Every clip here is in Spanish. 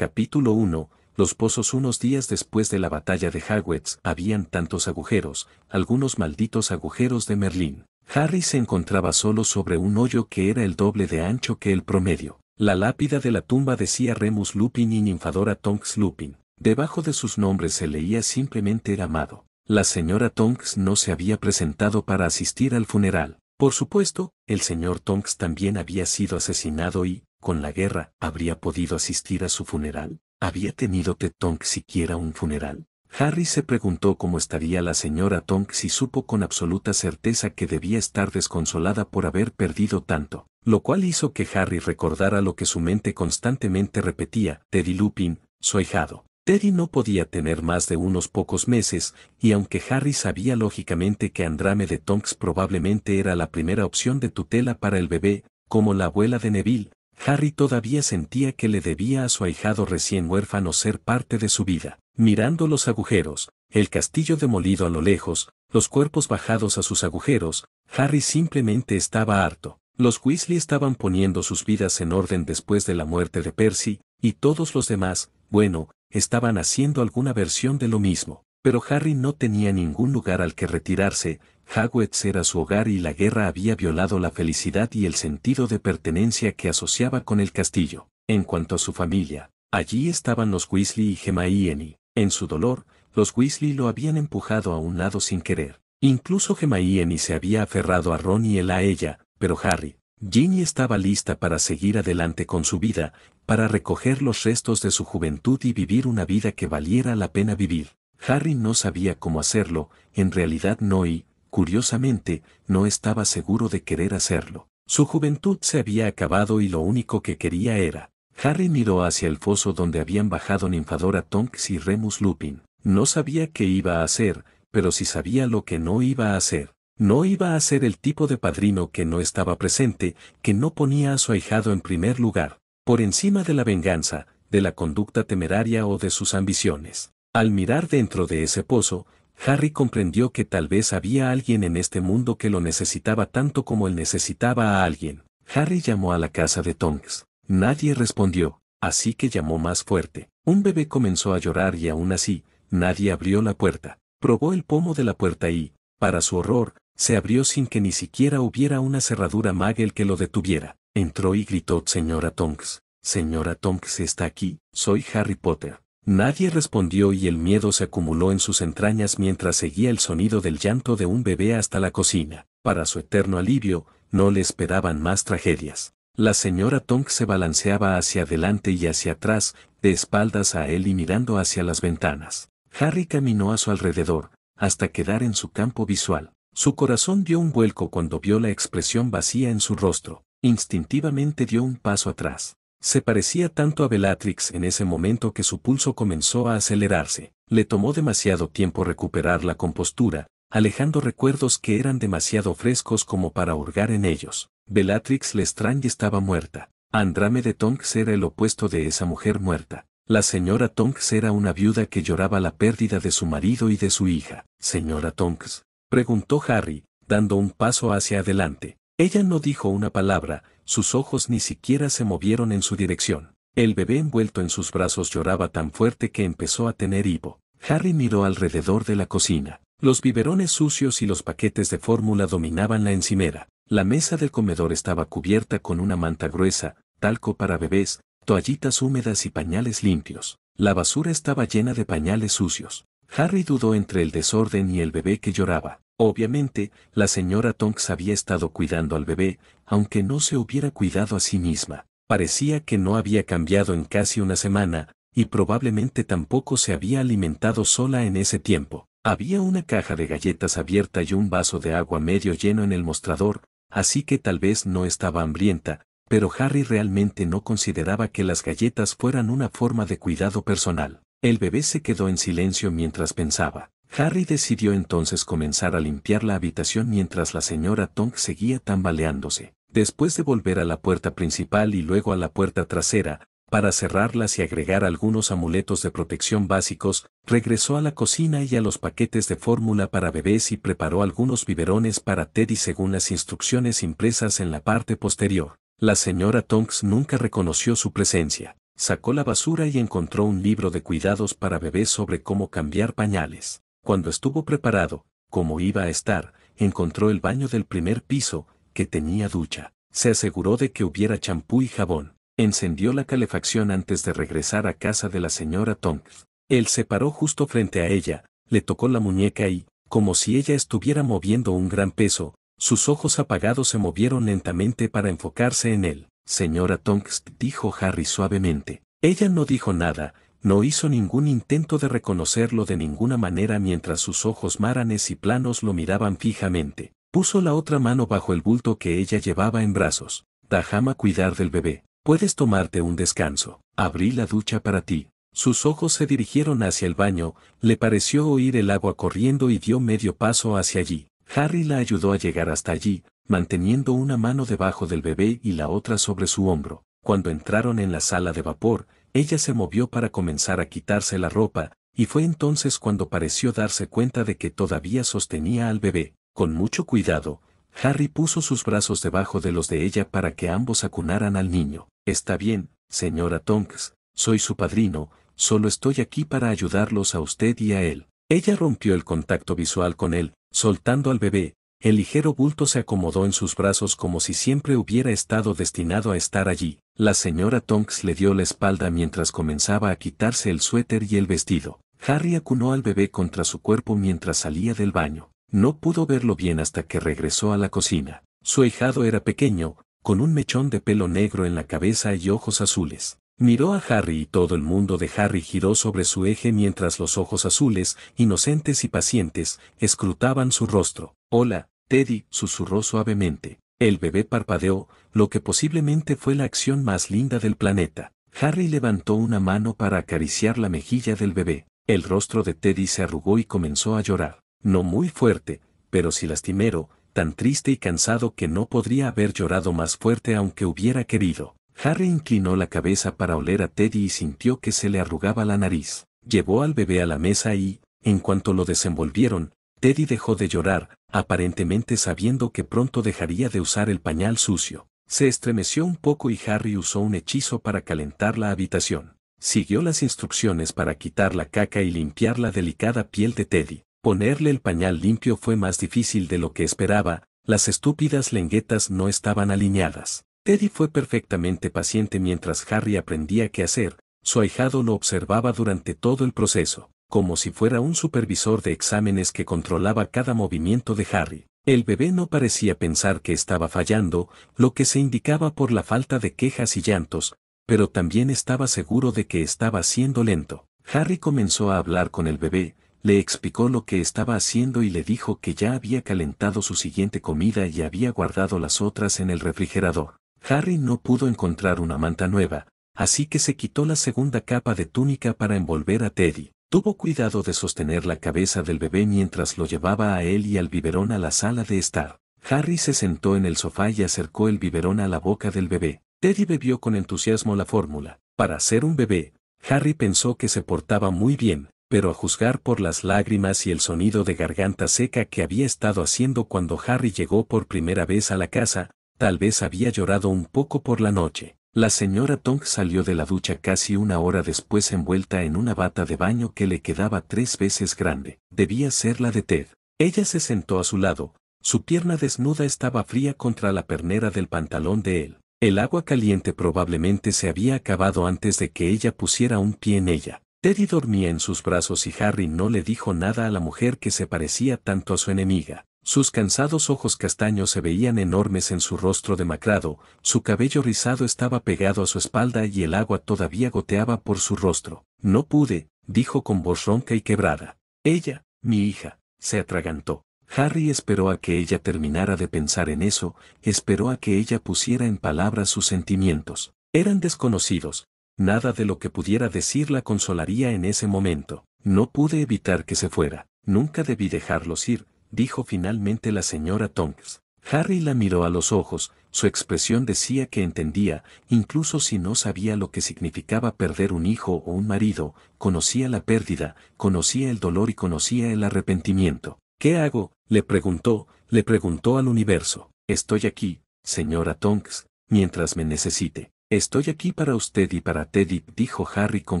Capítulo 1. Los pozos unos días después de la batalla de Hagwitz, habían tantos agujeros, algunos malditos agujeros de Merlín. Harry se encontraba solo sobre un hoyo que era el doble de ancho que el promedio. La lápida de la tumba decía Remus Lupin y ninfadora Tonks Lupin. Debajo de sus nombres se leía simplemente era amado. La señora Tonks no se había presentado para asistir al funeral. Por supuesto, el señor Tonks también había sido asesinado y, con la guerra, habría podido asistir a su funeral. ¿Había tenido Ted Tonks siquiera un funeral? Harry se preguntó cómo estaría la señora Tonks y supo con absoluta certeza que debía estar desconsolada por haber perdido tanto, lo cual hizo que Harry recordara lo que su mente constantemente repetía, Teddy Lupin, su ahijado. Teddy no podía tener más de unos pocos meses, y aunque Harry sabía lógicamente que Andrame de Tonks probablemente era la primera opción de tutela para el bebé, como la abuela de Neville, Harry todavía sentía que le debía a su ahijado recién huérfano ser parte de su vida. Mirando los agujeros, el castillo demolido a lo lejos, los cuerpos bajados a sus agujeros, Harry simplemente estaba harto. Los Weasley estaban poniendo sus vidas en orden después de la muerte de Percy, y todos los demás, bueno, estaban haciendo alguna versión de lo mismo. Pero Harry no tenía ningún lugar al que retirarse, Hagwitz era su hogar y la guerra había violado la felicidad y el sentido de pertenencia que asociaba con el castillo. En cuanto a su familia, allí estaban los Weasley y Gemma En su dolor, los Weasley lo habían empujado a un lado sin querer. Incluso Gemma se había aferrado a Ron y él a ella, pero Harry, Ginny estaba lista para seguir adelante con su vida, para recoger los restos de su juventud y vivir una vida que valiera la pena vivir. Harry no sabía cómo hacerlo, en realidad no y, curiosamente, no estaba seguro de querer hacerlo. Su juventud se había acabado y lo único que quería era. Harry miró hacia el foso donde habían bajado ninfadora Tonks y Remus Lupin. No sabía qué iba a hacer, pero sí sabía lo que no iba a hacer. No iba a ser el tipo de padrino que no estaba presente, que no ponía a su ahijado en primer lugar, por encima de la venganza, de la conducta temeraria o de sus ambiciones. Al mirar dentro de ese pozo, Harry comprendió que tal vez había alguien en este mundo que lo necesitaba tanto como él necesitaba a alguien. Harry llamó a la casa de Tonks. Nadie respondió, así que llamó más fuerte. Un bebé comenzó a llorar y aún así, nadie abrió la puerta. Probó el pomo de la puerta y, para su horror, se abrió sin que ni siquiera hubiera una cerradura Magel que lo detuviera. Entró y gritó, señora Tonks. Señora Tonks está aquí, soy Harry Potter. Nadie respondió y el miedo se acumuló en sus entrañas mientras seguía el sonido del llanto de un bebé hasta la cocina. Para su eterno alivio, no le esperaban más tragedias. La señora Tonk se balanceaba hacia adelante y hacia atrás, de espaldas a él y mirando hacia las ventanas. Harry caminó a su alrededor, hasta quedar en su campo visual. Su corazón dio un vuelco cuando vio la expresión vacía en su rostro. Instintivamente dio un paso atrás. Se parecía tanto a Bellatrix en ese momento que su pulso comenzó a acelerarse. Le tomó demasiado tiempo recuperar la compostura, alejando recuerdos que eran demasiado frescos como para hurgar en ellos. Bellatrix Lestrange estaba muerta. de Tonks era el opuesto de esa mujer muerta. La señora Tonks era una viuda que lloraba la pérdida de su marido y de su hija. Señora Tonks, preguntó Harry, dando un paso hacia adelante. Ella no dijo una palabra, sus ojos ni siquiera se movieron en su dirección. El bebé envuelto en sus brazos lloraba tan fuerte que empezó a tener hipo. Harry miró alrededor de la cocina. Los biberones sucios y los paquetes de fórmula dominaban la encimera. La mesa del comedor estaba cubierta con una manta gruesa, talco para bebés, toallitas húmedas y pañales limpios. La basura estaba llena de pañales sucios. Harry dudó entre el desorden y el bebé que lloraba. Obviamente, la señora Tonks había estado cuidando al bebé, aunque no se hubiera cuidado a sí misma. Parecía que no había cambiado en casi una semana, y probablemente tampoco se había alimentado sola en ese tiempo. Había una caja de galletas abierta y un vaso de agua medio lleno en el mostrador, así que tal vez no estaba hambrienta, pero Harry realmente no consideraba que las galletas fueran una forma de cuidado personal. El bebé se quedó en silencio mientras pensaba. Harry decidió entonces comenzar a limpiar la habitación mientras la señora Tonks seguía tambaleándose. Después de volver a la puerta principal y luego a la puerta trasera, para cerrarlas y agregar algunos amuletos de protección básicos, regresó a la cocina y a los paquetes de fórmula para bebés y preparó algunos biberones para Teddy según las instrucciones impresas en la parte posterior. La señora Tonks nunca reconoció su presencia. Sacó la basura y encontró un libro de cuidados para bebés sobre cómo cambiar pañales. Cuando estuvo preparado, como iba a estar, encontró el baño del primer piso, que tenía ducha. Se aseguró de que hubiera champú y jabón. Encendió la calefacción antes de regresar a casa de la señora Tonks. Él se paró justo frente a ella, le tocó la muñeca y, como si ella estuviera moviendo un gran peso, sus ojos apagados se movieron lentamente para enfocarse en él. Señora Tonks dijo Harry suavemente. Ella no dijo nada, no hizo ningún intento de reconocerlo de ninguna manera mientras sus ojos maranes y planos lo miraban fijamente. Puso la otra mano bajo el bulto que ella llevaba en brazos. Dajama cuidar del bebé. Puedes tomarte un descanso. Abrí la ducha para ti. Sus ojos se dirigieron hacia el baño, le pareció oír el agua corriendo y dio medio paso hacia allí. Harry la ayudó a llegar hasta allí, manteniendo una mano debajo del bebé y la otra sobre su hombro. Cuando entraron en la sala de vapor, ella se movió para comenzar a quitarse la ropa, y fue entonces cuando pareció darse cuenta de que todavía sostenía al bebé. Con mucho cuidado, Harry puso sus brazos debajo de los de ella para que ambos acunaran al niño. Está bien, señora Tonks, soy su padrino, solo estoy aquí para ayudarlos a usted y a él. Ella rompió el contacto visual con él, soltando al bebé, el ligero bulto se acomodó en sus brazos como si siempre hubiera estado destinado a estar allí. La señora Tonks le dio la espalda mientras comenzaba a quitarse el suéter y el vestido. Harry acunó al bebé contra su cuerpo mientras salía del baño. No pudo verlo bien hasta que regresó a la cocina. Su ahijado era pequeño, con un mechón de pelo negro en la cabeza y ojos azules. Miró a Harry y todo el mundo de Harry giró sobre su eje mientras los ojos azules, inocentes y pacientes, escrutaban su rostro. Hola, Teddy, susurró suavemente. El bebé parpadeó, lo que posiblemente fue la acción más linda del planeta. Harry levantó una mano para acariciar la mejilla del bebé. El rostro de Teddy se arrugó y comenzó a llorar. No muy fuerte, pero sí lastimero, tan triste y cansado que no podría haber llorado más fuerte aunque hubiera querido. Harry inclinó la cabeza para oler a Teddy y sintió que se le arrugaba la nariz. Llevó al bebé a la mesa y, en cuanto lo desenvolvieron, Teddy dejó de llorar, aparentemente sabiendo que pronto dejaría de usar el pañal sucio. Se estremeció un poco y Harry usó un hechizo para calentar la habitación. Siguió las instrucciones para quitar la caca y limpiar la delicada piel de Teddy. Ponerle el pañal limpio fue más difícil de lo que esperaba, las estúpidas lenguetas no estaban alineadas. Teddy fue perfectamente paciente mientras Harry aprendía qué hacer, su ahijado lo observaba durante todo el proceso, como si fuera un supervisor de exámenes que controlaba cada movimiento de Harry. El bebé no parecía pensar que estaba fallando, lo que se indicaba por la falta de quejas y llantos, pero también estaba seguro de que estaba siendo lento. Harry comenzó a hablar con el bebé, le explicó lo que estaba haciendo y le dijo que ya había calentado su siguiente comida y había guardado las otras en el refrigerador. Harry no pudo encontrar una manta nueva, así que se quitó la segunda capa de túnica para envolver a Teddy. Tuvo cuidado de sostener la cabeza del bebé mientras lo llevaba a él y al biberón a la sala de estar. Harry se sentó en el sofá y acercó el biberón a la boca del bebé. Teddy bebió con entusiasmo la fórmula. Para ser un bebé, Harry pensó que se portaba muy bien, pero a juzgar por las lágrimas y el sonido de garganta seca que había estado haciendo cuando Harry llegó por primera vez a la casa, tal vez había llorado un poco por la noche. La señora Tong salió de la ducha casi una hora después envuelta en una bata de baño que le quedaba tres veces grande. Debía ser la de Ted. Ella se sentó a su lado. Su pierna desnuda estaba fría contra la pernera del pantalón de él. El agua caliente probablemente se había acabado antes de que ella pusiera un pie en ella. Teddy dormía en sus brazos y Harry no le dijo nada a la mujer que se parecía tanto a su enemiga. Sus cansados ojos castaños se veían enormes en su rostro demacrado, su cabello rizado estaba pegado a su espalda y el agua todavía goteaba por su rostro. No pude, dijo con voz ronca y quebrada. Ella, mi hija, se atragantó. Harry esperó a que ella terminara de pensar en eso, esperó a que ella pusiera en palabras sus sentimientos. Eran desconocidos. Nada de lo que pudiera decir la consolaría en ese momento. No pude evitar que se fuera. Nunca debí dejarlos ir, dijo finalmente la señora Tonks. Harry la miró a los ojos, su expresión decía que entendía, incluso si no sabía lo que significaba perder un hijo o un marido, conocía la pérdida, conocía el dolor y conocía el arrepentimiento. ¿Qué hago? le preguntó, le preguntó al universo. Estoy aquí, señora Tonks, mientras me necesite. Estoy aquí para usted y para Teddy, dijo Harry con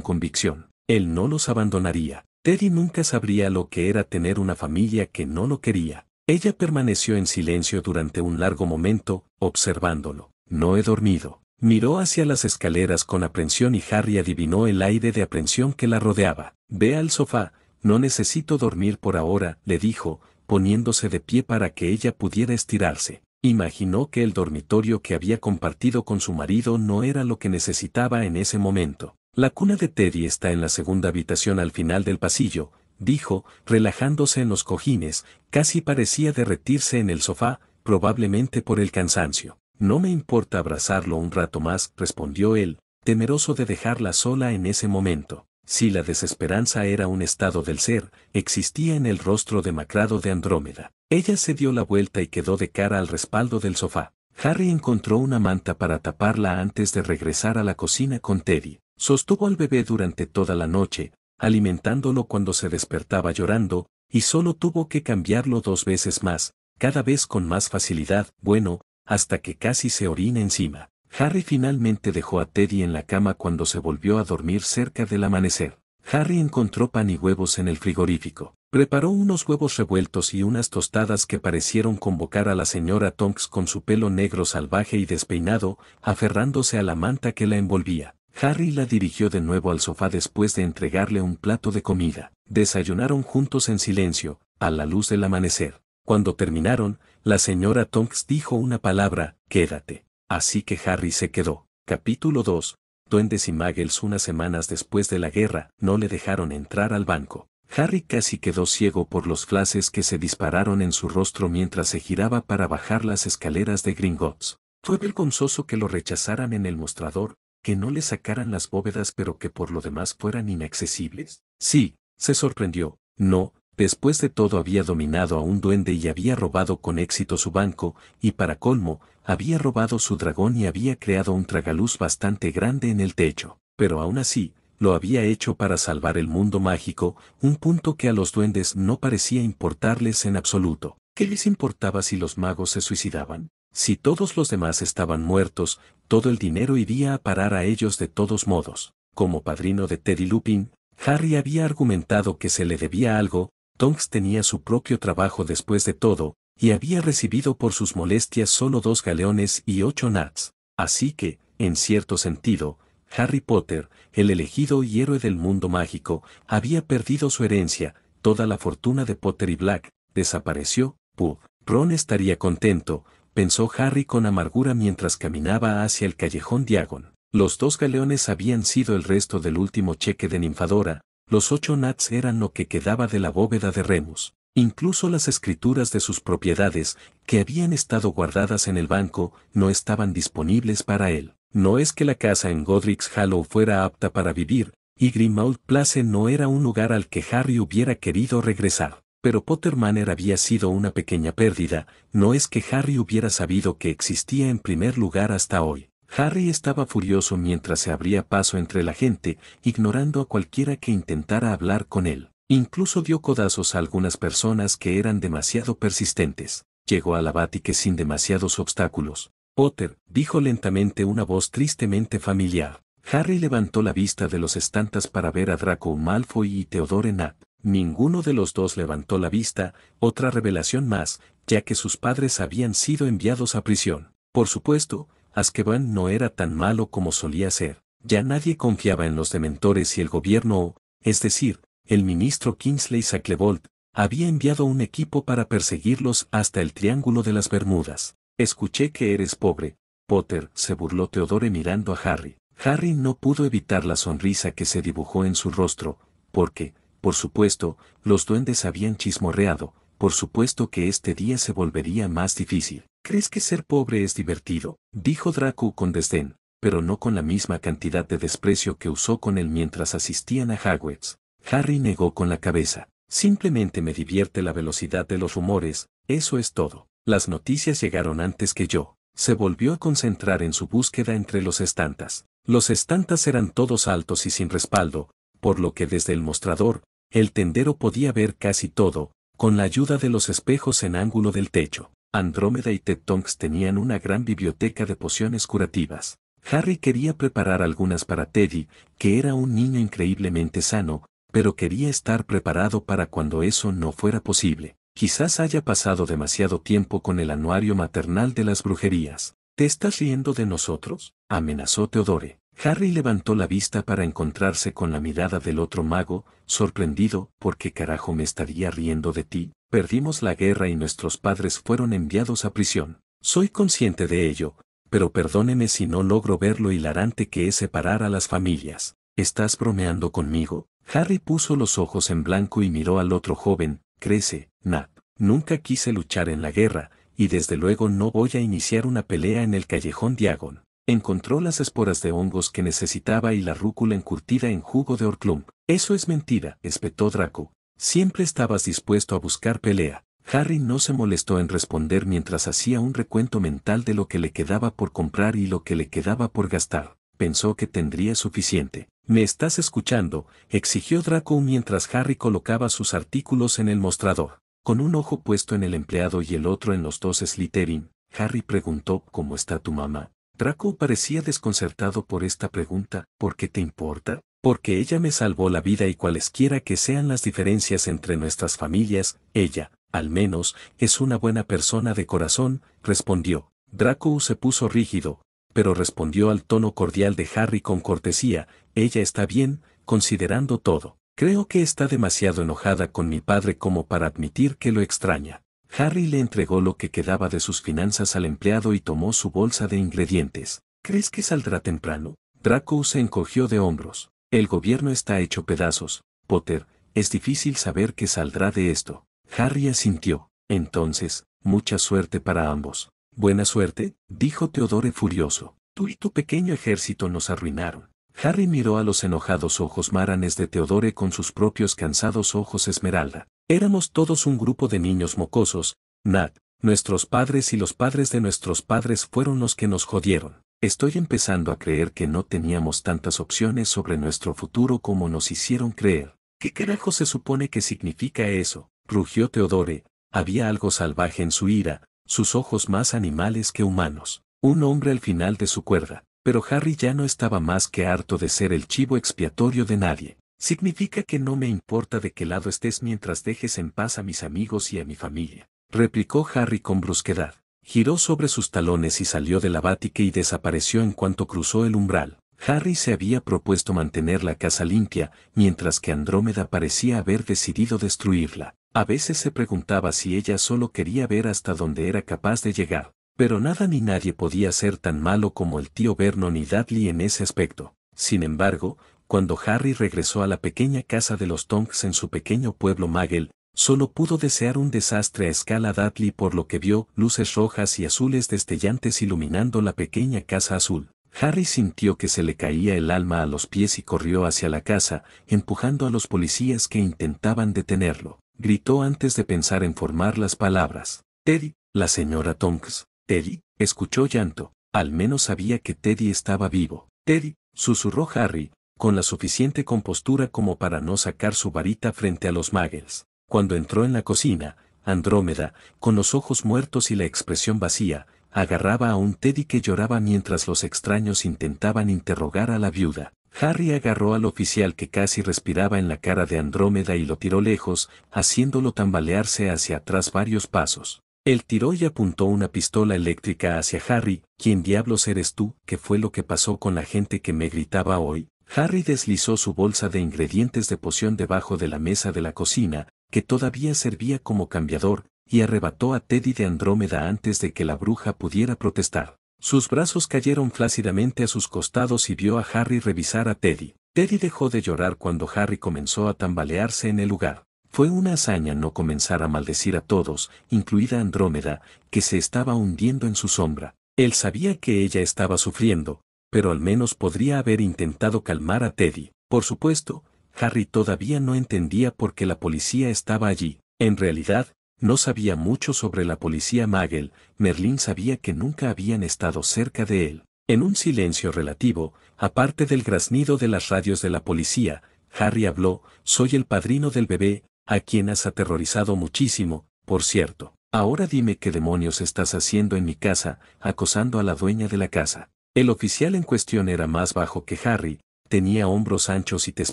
convicción. Él no los abandonaría. Teddy nunca sabría lo que era tener una familia que no lo quería. Ella permaneció en silencio durante un largo momento, observándolo. No he dormido. Miró hacia las escaleras con aprensión y Harry adivinó el aire de aprensión que la rodeaba. Ve al sofá, no necesito dormir por ahora, le dijo, poniéndose de pie para que ella pudiera estirarse. Imaginó que el dormitorio que había compartido con su marido no era lo que necesitaba en ese momento. La cuna de Teddy está en la segunda habitación al final del pasillo, dijo, relajándose en los cojines, casi parecía derretirse en el sofá, probablemente por el cansancio. No me importa abrazarlo un rato más, respondió él, temeroso de dejarla sola en ese momento. Si la desesperanza era un estado del ser, existía en el rostro demacrado de Andrómeda. Ella se dio la vuelta y quedó de cara al respaldo del sofá. Harry encontró una manta para taparla antes de regresar a la cocina con Teddy. Sostuvo al bebé durante toda la noche, alimentándolo cuando se despertaba llorando, y solo tuvo que cambiarlo dos veces más, cada vez con más facilidad, bueno, hasta que casi se orina encima. Harry finalmente dejó a Teddy en la cama cuando se volvió a dormir cerca del amanecer. Harry encontró pan y huevos en el frigorífico. Preparó unos huevos revueltos y unas tostadas que parecieron convocar a la señora Tonks con su pelo negro salvaje y despeinado, aferrándose a la manta que la envolvía. Harry la dirigió de nuevo al sofá después de entregarle un plato de comida. Desayunaron juntos en silencio, a la luz del amanecer. Cuando terminaron, la señora Tonks dijo una palabra, quédate. Así que Harry se quedó. Capítulo 2. Duendes y Muggles unas semanas después de la guerra no le dejaron entrar al banco. Harry casi quedó ciego por los flashes que se dispararon en su rostro mientras se giraba para bajar las escaleras de Gringotts. Fue vergonzoso que lo rechazaran en el mostrador, que no le sacaran las bóvedas pero que por lo demás fueran inaccesibles. Sí, se sorprendió. No, después de todo había dominado a un duende y había robado con éxito su banco, y para colmo, había robado su dragón y había creado un tragaluz bastante grande en el techo. Pero aún así, lo había hecho para salvar el mundo mágico, un punto que a los duendes no parecía importarles en absoluto. ¿Qué les importaba si los magos se suicidaban? Si todos los demás estaban muertos, todo el dinero iría a parar a ellos de todos modos. Como padrino de Teddy Lupin, Harry había argumentado que se le debía algo, Tonks tenía su propio trabajo después de todo, y había recibido por sus molestias solo dos galeones y ocho nats. Así que, en cierto sentido, Harry Potter, el elegido y héroe del mundo mágico, había perdido su herencia, toda la fortuna de Potter y Black, desapareció, Puh, Ron estaría contento, pensó Harry con amargura mientras caminaba hacia el callejón Diagon. Los dos galeones habían sido el resto del último cheque de Ninfadora, los ocho nats eran lo que quedaba de la bóveda de Remus. Incluso las escrituras de sus propiedades, que habían estado guardadas en el banco, no estaban disponibles para él. No es que la casa en Godric's Hollow fuera apta para vivir, y Grimald Place no era un lugar al que Harry hubiera querido regresar. Pero Potter Manor había sido una pequeña pérdida, no es que Harry hubiera sabido que existía en primer lugar hasta hoy. Harry estaba furioso mientras se abría paso entre la gente, ignorando a cualquiera que intentara hablar con él. Incluso dio codazos a algunas personas que eran demasiado persistentes. Llegó a la abatique sin demasiados obstáculos. Potter, dijo lentamente una voz tristemente familiar. Harry levantó la vista de los estantas para ver a Draco Malfoy y Theodore Nat. Ninguno de los dos levantó la vista, otra revelación más, ya que sus padres habían sido enviados a prisión. Por supuesto, Askeban no era tan malo como solía ser. Ya nadie confiaba en los dementores y el gobierno, es decir, el ministro Kingsley Sacklevold, había enviado un equipo para perseguirlos hasta el Triángulo de las Bermudas. Escuché que eres pobre, Potter, se burló Teodore mirando a Harry. Harry no pudo evitar la sonrisa que se dibujó en su rostro, porque, por supuesto, los duendes habían chismorreado, por supuesto que este día se volvería más difícil. ¿Crees que ser pobre es divertido? dijo Draco con desdén, pero no con la misma cantidad de desprecio que usó con él mientras asistían a Hagwitz. Harry negó con la cabeza. Simplemente me divierte la velocidad de los rumores, eso es todo. Las noticias llegaron antes que yo. Se volvió a concentrar en su búsqueda entre los estantas. Los estantas eran todos altos y sin respaldo, por lo que desde el mostrador, el tendero podía ver casi todo, con la ayuda de los espejos en ángulo del techo. Andrómeda y Ted Tonks tenían una gran biblioteca de pociones curativas. Harry quería preparar algunas para Teddy, que era un niño increíblemente sano, pero quería estar preparado para cuando eso no fuera posible. Quizás haya pasado demasiado tiempo con el anuario maternal de las brujerías. ¿Te estás riendo de nosotros? amenazó Teodore. Harry levantó la vista para encontrarse con la mirada del otro mago, sorprendido, porque carajo me estaría riendo de ti, perdimos la guerra y nuestros padres fueron enviados a prisión. Soy consciente de ello, pero perdóneme si no logro ver lo hilarante que es separar a las familias. ¿Estás bromeando conmigo? Harry puso los ojos en blanco y miró al otro joven, crece, Nat. Nunca quise luchar en la guerra, y desde luego no voy a iniciar una pelea en el callejón Diagon. Encontró las esporas de hongos que necesitaba y la rúcula encurtida en jugo de Orclum. Eso es mentira, espetó Draco. Siempre estabas dispuesto a buscar pelea. Harry no se molestó en responder mientras hacía un recuento mental de lo que le quedaba por comprar y lo que le quedaba por gastar. Pensó que tendría suficiente. ¿Me estás escuchando? exigió Draco mientras Harry colocaba sus artículos en el mostrador. Con un ojo puesto en el empleado y el otro en los dos Slytherin, Harry preguntó ¿Cómo está tu mamá? Draco parecía desconcertado por esta pregunta, ¿por qué te importa? Porque ella me salvó la vida y cualesquiera que sean las diferencias entre nuestras familias, ella, al menos, es una buena persona de corazón, respondió. Draco se puso rígido, pero respondió al tono cordial de Harry con cortesía, ella está bien, considerando todo. Creo que está demasiado enojada con mi padre como para admitir que lo extraña. Harry le entregó lo que quedaba de sus finanzas al empleado y tomó su bolsa de ingredientes. ¿Crees que saldrá temprano? Draco se encogió de hombros. El gobierno está hecho pedazos, Potter, es difícil saber qué saldrá de esto. Harry asintió. Entonces, mucha suerte para ambos. Buena suerte, dijo Teodore furioso. Tú y tu pequeño ejército nos arruinaron. Harry miró a los enojados ojos maranes de Teodore con sus propios cansados ojos esmeralda. Éramos todos un grupo de niños mocosos, Nat, nuestros padres y los padres de nuestros padres fueron los que nos jodieron. Estoy empezando a creer que no teníamos tantas opciones sobre nuestro futuro como nos hicieron creer. ¿Qué carajo se supone que significa eso? rugió Teodore. Había algo salvaje en su ira, sus ojos más animales que humanos. Un hombre al final de su cuerda. Pero Harry ya no estaba más que harto de ser el chivo expiatorio de nadie. Significa que no me importa de qué lado estés mientras dejes en paz a mis amigos y a mi familia, replicó Harry con brusquedad. Giró sobre sus talones y salió de la bática y desapareció en cuanto cruzó el umbral. Harry se había propuesto mantener la casa limpia, mientras que Andrómeda parecía haber decidido destruirla. A veces se preguntaba si ella solo quería ver hasta dónde era capaz de llegar, pero nada ni nadie podía ser tan malo como el tío Vernon y Dudley en ese aspecto. Sin embargo, cuando Harry regresó a la pequeña casa de los Tonks en su pequeño pueblo Magel, solo pudo desear un desastre a escala Dudley por lo que vio luces rojas y azules destellantes iluminando la pequeña casa azul. Harry sintió que se le caía el alma a los pies y corrió hacia la casa, empujando a los policías que intentaban detenerlo. Gritó antes de pensar en formar las palabras. Teddy, la señora Tonks, Teddy, escuchó llanto. Al menos sabía que Teddy estaba vivo. Teddy, susurró Harry, con la suficiente compostura como para no sacar su varita frente a los Muggles. Cuando entró en la cocina, Andrómeda, con los ojos muertos y la expresión vacía, agarraba a un Teddy que lloraba mientras los extraños intentaban interrogar a la viuda. Harry agarró al oficial que casi respiraba en la cara de Andrómeda y lo tiró lejos, haciéndolo tambalearse hacia atrás varios pasos. Él tiró y apuntó una pistola eléctrica hacia Harry, ¿quién diablos eres tú? ¿Qué fue lo que pasó con la gente que me gritaba hoy? Harry deslizó su bolsa de ingredientes de poción debajo de la mesa de la cocina, que todavía servía como cambiador, y arrebató a Teddy de Andrómeda antes de que la bruja pudiera protestar. Sus brazos cayeron flácidamente a sus costados y vio a Harry revisar a Teddy. Teddy dejó de llorar cuando Harry comenzó a tambalearse en el lugar. Fue una hazaña no comenzar a maldecir a todos, incluida Andrómeda, que se estaba hundiendo en su sombra. Él sabía que ella estaba sufriendo, pero al menos podría haber intentado calmar a Teddy. Por supuesto, Harry todavía no entendía por qué la policía estaba allí. En realidad, no sabía mucho sobre la policía Magel, Merlín sabía que nunca habían estado cerca de él. En un silencio relativo, aparte del graznido de las radios de la policía, Harry habló, soy el padrino del bebé, a quien has aterrorizado muchísimo, por cierto. Ahora dime qué demonios estás haciendo en mi casa, acosando a la dueña de la casa. El oficial en cuestión era más bajo que Harry, tenía hombros anchos y tez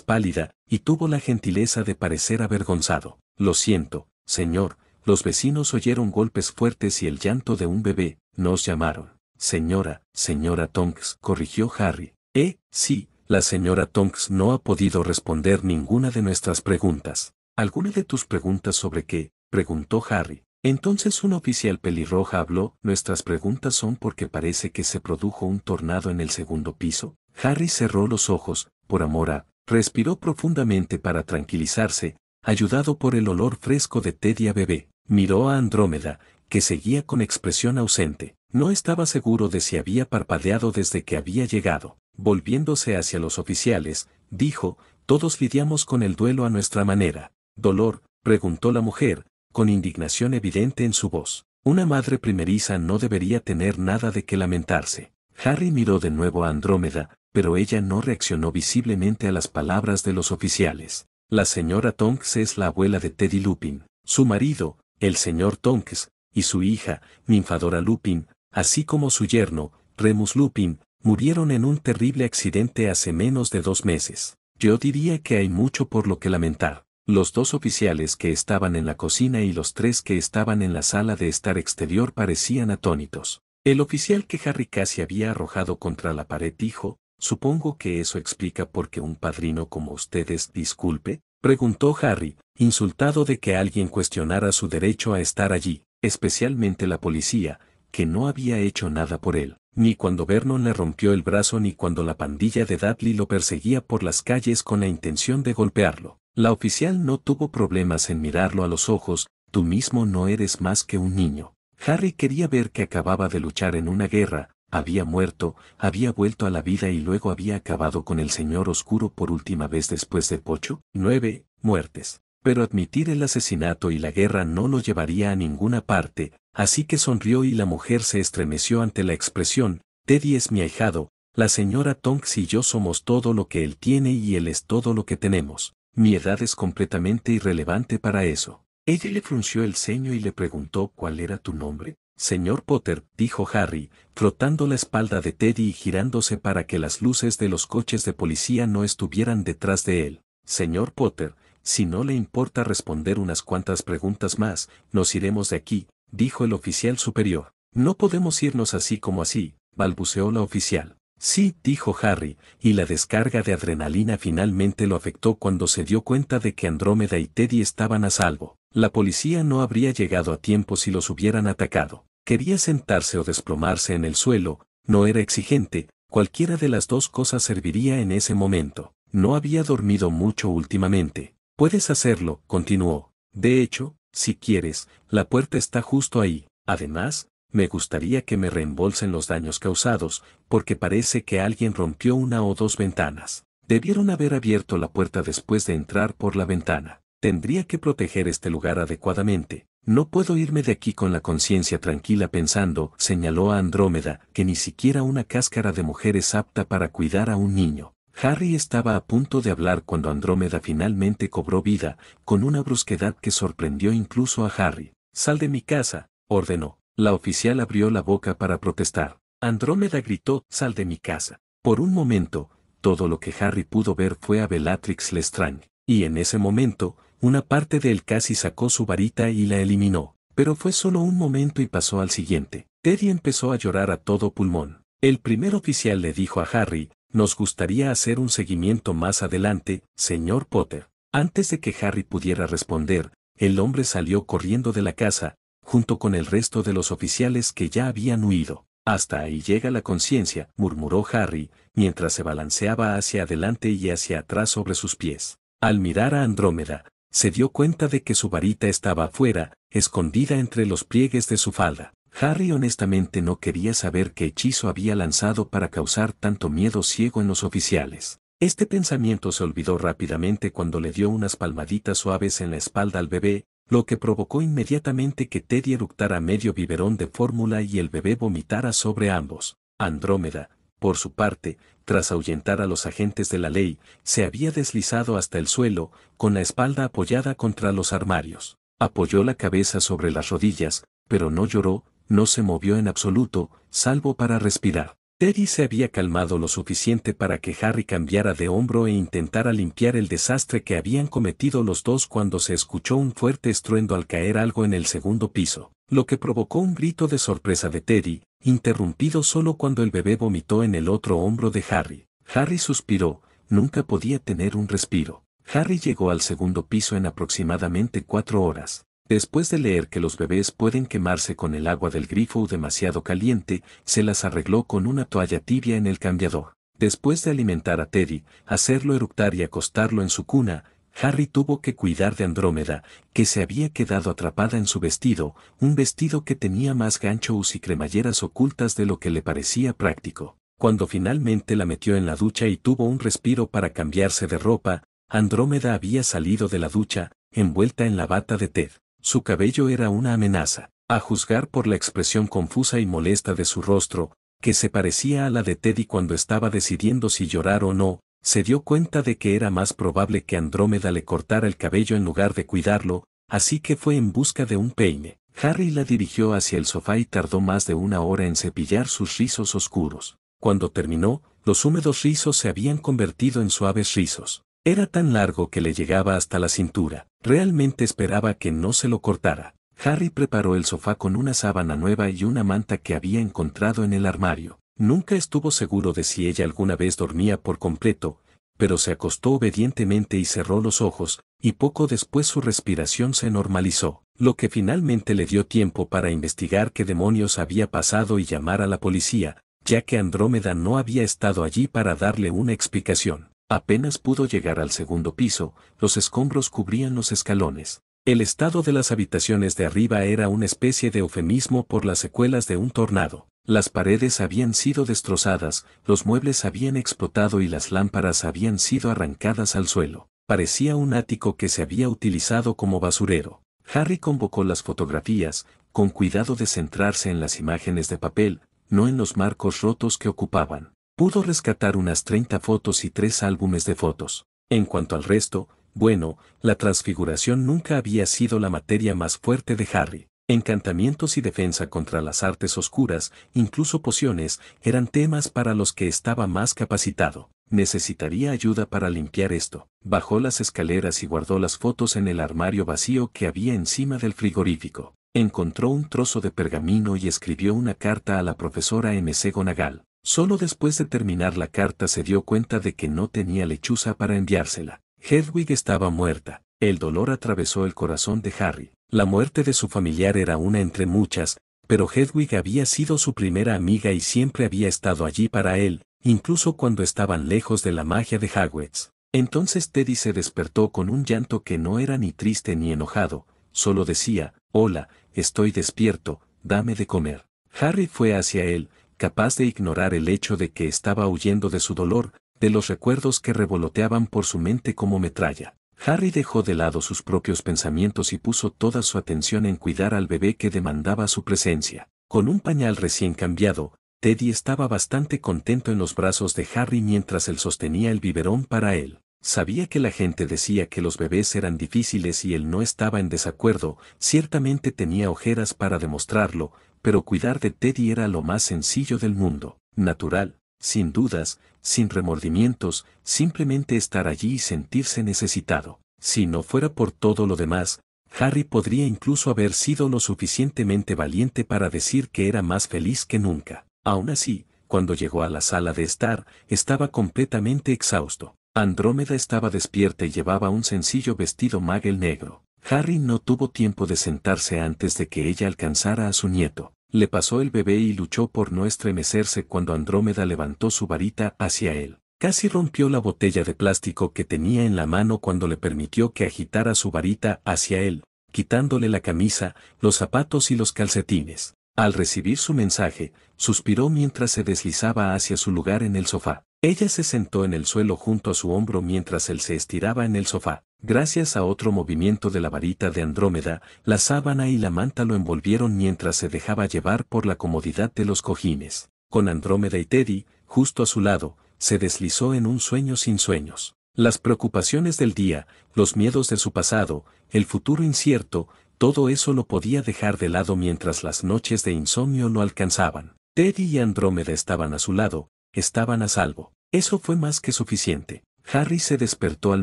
pálida, y tuvo la gentileza de parecer avergonzado. Lo siento, señor, los vecinos oyeron golpes fuertes y el llanto de un bebé, nos llamaron. Señora, señora Tonks, corrigió Harry. Eh, sí, la señora Tonks no ha podido responder ninguna de nuestras preguntas. ¿Alguna de tus preguntas sobre qué? preguntó Harry. Entonces un oficial pelirroja habló, nuestras preguntas son porque parece que se produjo un tornado en el segundo piso. Harry cerró los ojos, por amor a, respiró profundamente para tranquilizarse, ayudado por el olor fresco de tedia bebé. Miró a Andrómeda, que seguía con expresión ausente. No estaba seguro de si había parpadeado desde que había llegado. Volviéndose hacia los oficiales, dijo, todos lidiamos con el duelo a nuestra manera. Dolor, preguntó la mujer, con indignación evidente en su voz. Una madre primeriza no debería tener nada de qué lamentarse. Harry miró de nuevo a Andrómeda, pero ella no reaccionó visiblemente a las palabras de los oficiales. La señora Tonks es la abuela de Teddy Lupin, su marido, el señor Tonks, y su hija, Ninfadora Lupin, así como su yerno, Remus Lupin, murieron en un terrible accidente hace menos de dos meses. Yo diría que hay mucho por lo que lamentar los dos oficiales que estaban en la cocina y los tres que estaban en la sala de estar exterior parecían atónitos. El oficial que Harry casi había arrojado contra la pared dijo, Supongo que eso explica por qué un padrino como ustedes, disculpe, preguntó Harry, insultado de que alguien cuestionara su derecho a estar allí, especialmente la policía, que no había hecho nada por él, ni cuando Vernon le rompió el brazo ni cuando la pandilla de Dudley lo perseguía por las calles con la intención de golpearlo. La oficial no tuvo problemas en mirarlo a los ojos, tú mismo no eres más que un niño. Harry quería ver que acababa de luchar en una guerra, había muerto, había vuelto a la vida y luego había acabado con el Señor Oscuro por última vez después de Pocho. nueve Muertes. Pero admitir el asesinato y la guerra no lo llevaría a ninguna parte, así que sonrió y la mujer se estremeció ante la expresión, Teddy es mi ahijado, la señora Tonks y yo somos todo lo que él tiene y él es todo lo que tenemos. Mi edad es completamente irrelevante para eso. Ella le frunció el ceño y le preguntó cuál era tu nombre. Señor Potter, dijo Harry, frotando la espalda de Teddy y girándose para que las luces de los coches de policía no estuvieran detrás de él. Señor Potter, si no le importa responder unas cuantas preguntas más, nos iremos de aquí, dijo el oficial superior. No podemos irnos así como así, balbuceó la oficial. Sí, dijo Harry, y la descarga de adrenalina finalmente lo afectó cuando se dio cuenta de que Andrómeda y Teddy estaban a salvo. La policía no habría llegado a tiempo si los hubieran atacado. Quería sentarse o desplomarse en el suelo, no era exigente, cualquiera de las dos cosas serviría en ese momento. No había dormido mucho últimamente. Puedes hacerlo, continuó. De hecho, si quieres, la puerta está justo ahí. Además, me gustaría que me reembolsen los daños causados, porque parece que alguien rompió una o dos ventanas. Debieron haber abierto la puerta después de entrar por la ventana. Tendría que proteger este lugar adecuadamente. No puedo irme de aquí con la conciencia tranquila pensando, señaló a Andrómeda, que ni siquiera una cáscara de mujer es apta para cuidar a un niño. Harry estaba a punto de hablar cuando Andrómeda finalmente cobró vida, con una brusquedad que sorprendió incluso a Harry. Sal de mi casa, ordenó. La oficial abrió la boca para protestar. Andrómeda gritó, sal de mi casa. Por un momento, todo lo que Harry pudo ver fue a Bellatrix Lestrange, y en ese momento, una parte de él casi sacó su varita y la eliminó, pero fue solo un momento y pasó al siguiente. Teddy empezó a llorar a todo pulmón. El primer oficial le dijo a Harry, nos gustaría hacer un seguimiento más adelante, señor Potter. Antes de que Harry pudiera responder, el hombre salió corriendo de la casa, junto con el resto de los oficiales que ya habían huido. Hasta ahí llega la conciencia, murmuró Harry, mientras se balanceaba hacia adelante y hacia atrás sobre sus pies. Al mirar a Andrómeda, se dio cuenta de que su varita estaba afuera, escondida entre los pliegues de su falda. Harry honestamente no quería saber qué hechizo había lanzado para causar tanto miedo ciego en los oficiales. Este pensamiento se olvidó rápidamente cuando le dio unas palmaditas suaves en la espalda al bebé, lo que provocó inmediatamente que Teddy eructara medio biberón de fórmula y el bebé vomitara sobre ambos. Andrómeda, por su parte, tras ahuyentar a los agentes de la ley, se había deslizado hasta el suelo, con la espalda apoyada contra los armarios. Apoyó la cabeza sobre las rodillas, pero no lloró, no se movió en absoluto, salvo para respirar. Teddy se había calmado lo suficiente para que Harry cambiara de hombro e intentara limpiar el desastre que habían cometido los dos cuando se escuchó un fuerte estruendo al caer algo en el segundo piso, lo que provocó un grito de sorpresa de Teddy, interrumpido solo cuando el bebé vomitó en el otro hombro de Harry. Harry suspiró, nunca podía tener un respiro. Harry llegó al segundo piso en aproximadamente cuatro horas. Después de leer que los bebés pueden quemarse con el agua del grifo demasiado caliente, se las arregló con una toalla tibia en el cambiador. Después de alimentar a Teddy, hacerlo eructar y acostarlo en su cuna, Harry tuvo que cuidar de Andrómeda, que se había quedado atrapada en su vestido, un vestido que tenía más ganchos y cremalleras ocultas de lo que le parecía práctico. Cuando finalmente la metió en la ducha y tuvo un respiro para cambiarse de ropa, Andrómeda había salido de la ducha, envuelta en la bata de Ted. Su cabello era una amenaza, a juzgar por la expresión confusa y molesta de su rostro, que se parecía a la de Teddy cuando estaba decidiendo si llorar o no, se dio cuenta de que era más probable que Andrómeda le cortara el cabello en lugar de cuidarlo, así que fue en busca de un peine. Harry la dirigió hacia el sofá y tardó más de una hora en cepillar sus rizos oscuros. Cuando terminó, los húmedos rizos se habían convertido en suaves rizos. Era tan largo que le llegaba hasta la cintura. Realmente esperaba que no se lo cortara. Harry preparó el sofá con una sábana nueva y una manta que había encontrado en el armario. Nunca estuvo seguro de si ella alguna vez dormía por completo, pero se acostó obedientemente y cerró los ojos, y poco después su respiración se normalizó, lo que finalmente le dio tiempo para investigar qué demonios había pasado y llamar a la policía, ya que Andrómeda no había estado allí para darle una explicación. Apenas pudo llegar al segundo piso, los escombros cubrían los escalones. El estado de las habitaciones de arriba era una especie de eufemismo por las secuelas de un tornado. Las paredes habían sido destrozadas, los muebles habían explotado y las lámparas habían sido arrancadas al suelo. Parecía un ático que se había utilizado como basurero. Harry convocó las fotografías, con cuidado de centrarse en las imágenes de papel, no en los marcos rotos que ocupaban. Pudo rescatar unas 30 fotos y tres álbumes de fotos. En cuanto al resto, bueno, la transfiguración nunca había sido la materia más fuerte de Harry. Encantamientos y defensa contra las artes oscuras, incluso pociones, eran temas para los que estaba más capacitado. Necesitaría ayuda para limpiar esto. Bajó las escaleras y guardó las fotos en el armario vacío que había encima del frigorífico. Encontró un trozo de pergamino y escribió una carta a la profesora M.C. Gonagal. Solo después de terminar la carta se dio cuenta de que no tenía lechuza para enviársela. Hedwig estaba muerta. El dolor atravesó el corazón de Harry. La muerte de su familiar era una entre muchas, pero Hedwig había sido su primera amiga y siempre había estado allí para él, incluso cuando estaban lejos de la magia de Hagwitz. Entonces Teddy se despertó con un llanto que no era ni triste ni enojado, solo decía, Hola, estoy despierto, dame de comer. Harry fue hacia él, capaz de ignorar el hecho de que estaba huyendo de su dolor, de los recuerdos que revoloteaban por su mente como metralla. Harry dejó de lado sus propios pensamientos y puso toda su atención en cuidar al bebé que demandaba su presencia. Con un pañal recién cambiado, Teddy estaba bastante contento en los brazos de Harry mientras él sostenía el biberón para él. Sabía que la gente decía que los bebés eran difíciles y él no estaba en desacuerdo, ciertamente tenía ojeras para demostrarlo, pero cuidar de Teddy era lo más sencillo del mundo, natural, sin dudas, sin remordimientos, simplemente estar allí y sentirse necesitado. Si no fuera por todo lo demás, Harry podría incluso haber sido lo suficientemente valiente para decir que era más feliz que nunca. Aún así, cuando llegó a la sala de estar, estaba completamente exhausto. Andrómeda estaba despierta y llevaba un sencillo vestido magel negro. Harry no tuvo tiempo de sentarse antes de que ella alcanzara a su nieto. Le pasó el bebé y luchó por no estremecerse cuando Andrómeda levantó su varita hacia él. Casi rompió la botella de plástico que tenía en la mano cuando le permitió que agitara su varita hacia él, quitándole la camisa, los zapatos y los calcetines. Al recibir su mensaje, suspiró mientras se deslizaba hacia su lugar en el sofá. Ella se sentó en el suelo junto a su hombro mientras él se estiraba en el sofá. Gracias a otro movimiento de la varita de Andrómeda, la sábana y la manta lo envolvieron mientras se dejaba llevar por la comodidad de los cojines. Con Andrómeda y Teddy, justo a su lado, se deslizó en un sueño sin sueños. Las preocupaciones del día, los miedos de su pasado, el futuro incierto, todo eso lo podía dejar de lado mientras las noches de insomnio lo alcanzaban. Teddy y Andrómeda estaban a su lado, Estaban a salvo. Eso fue más que suficiente. Harry se despertó al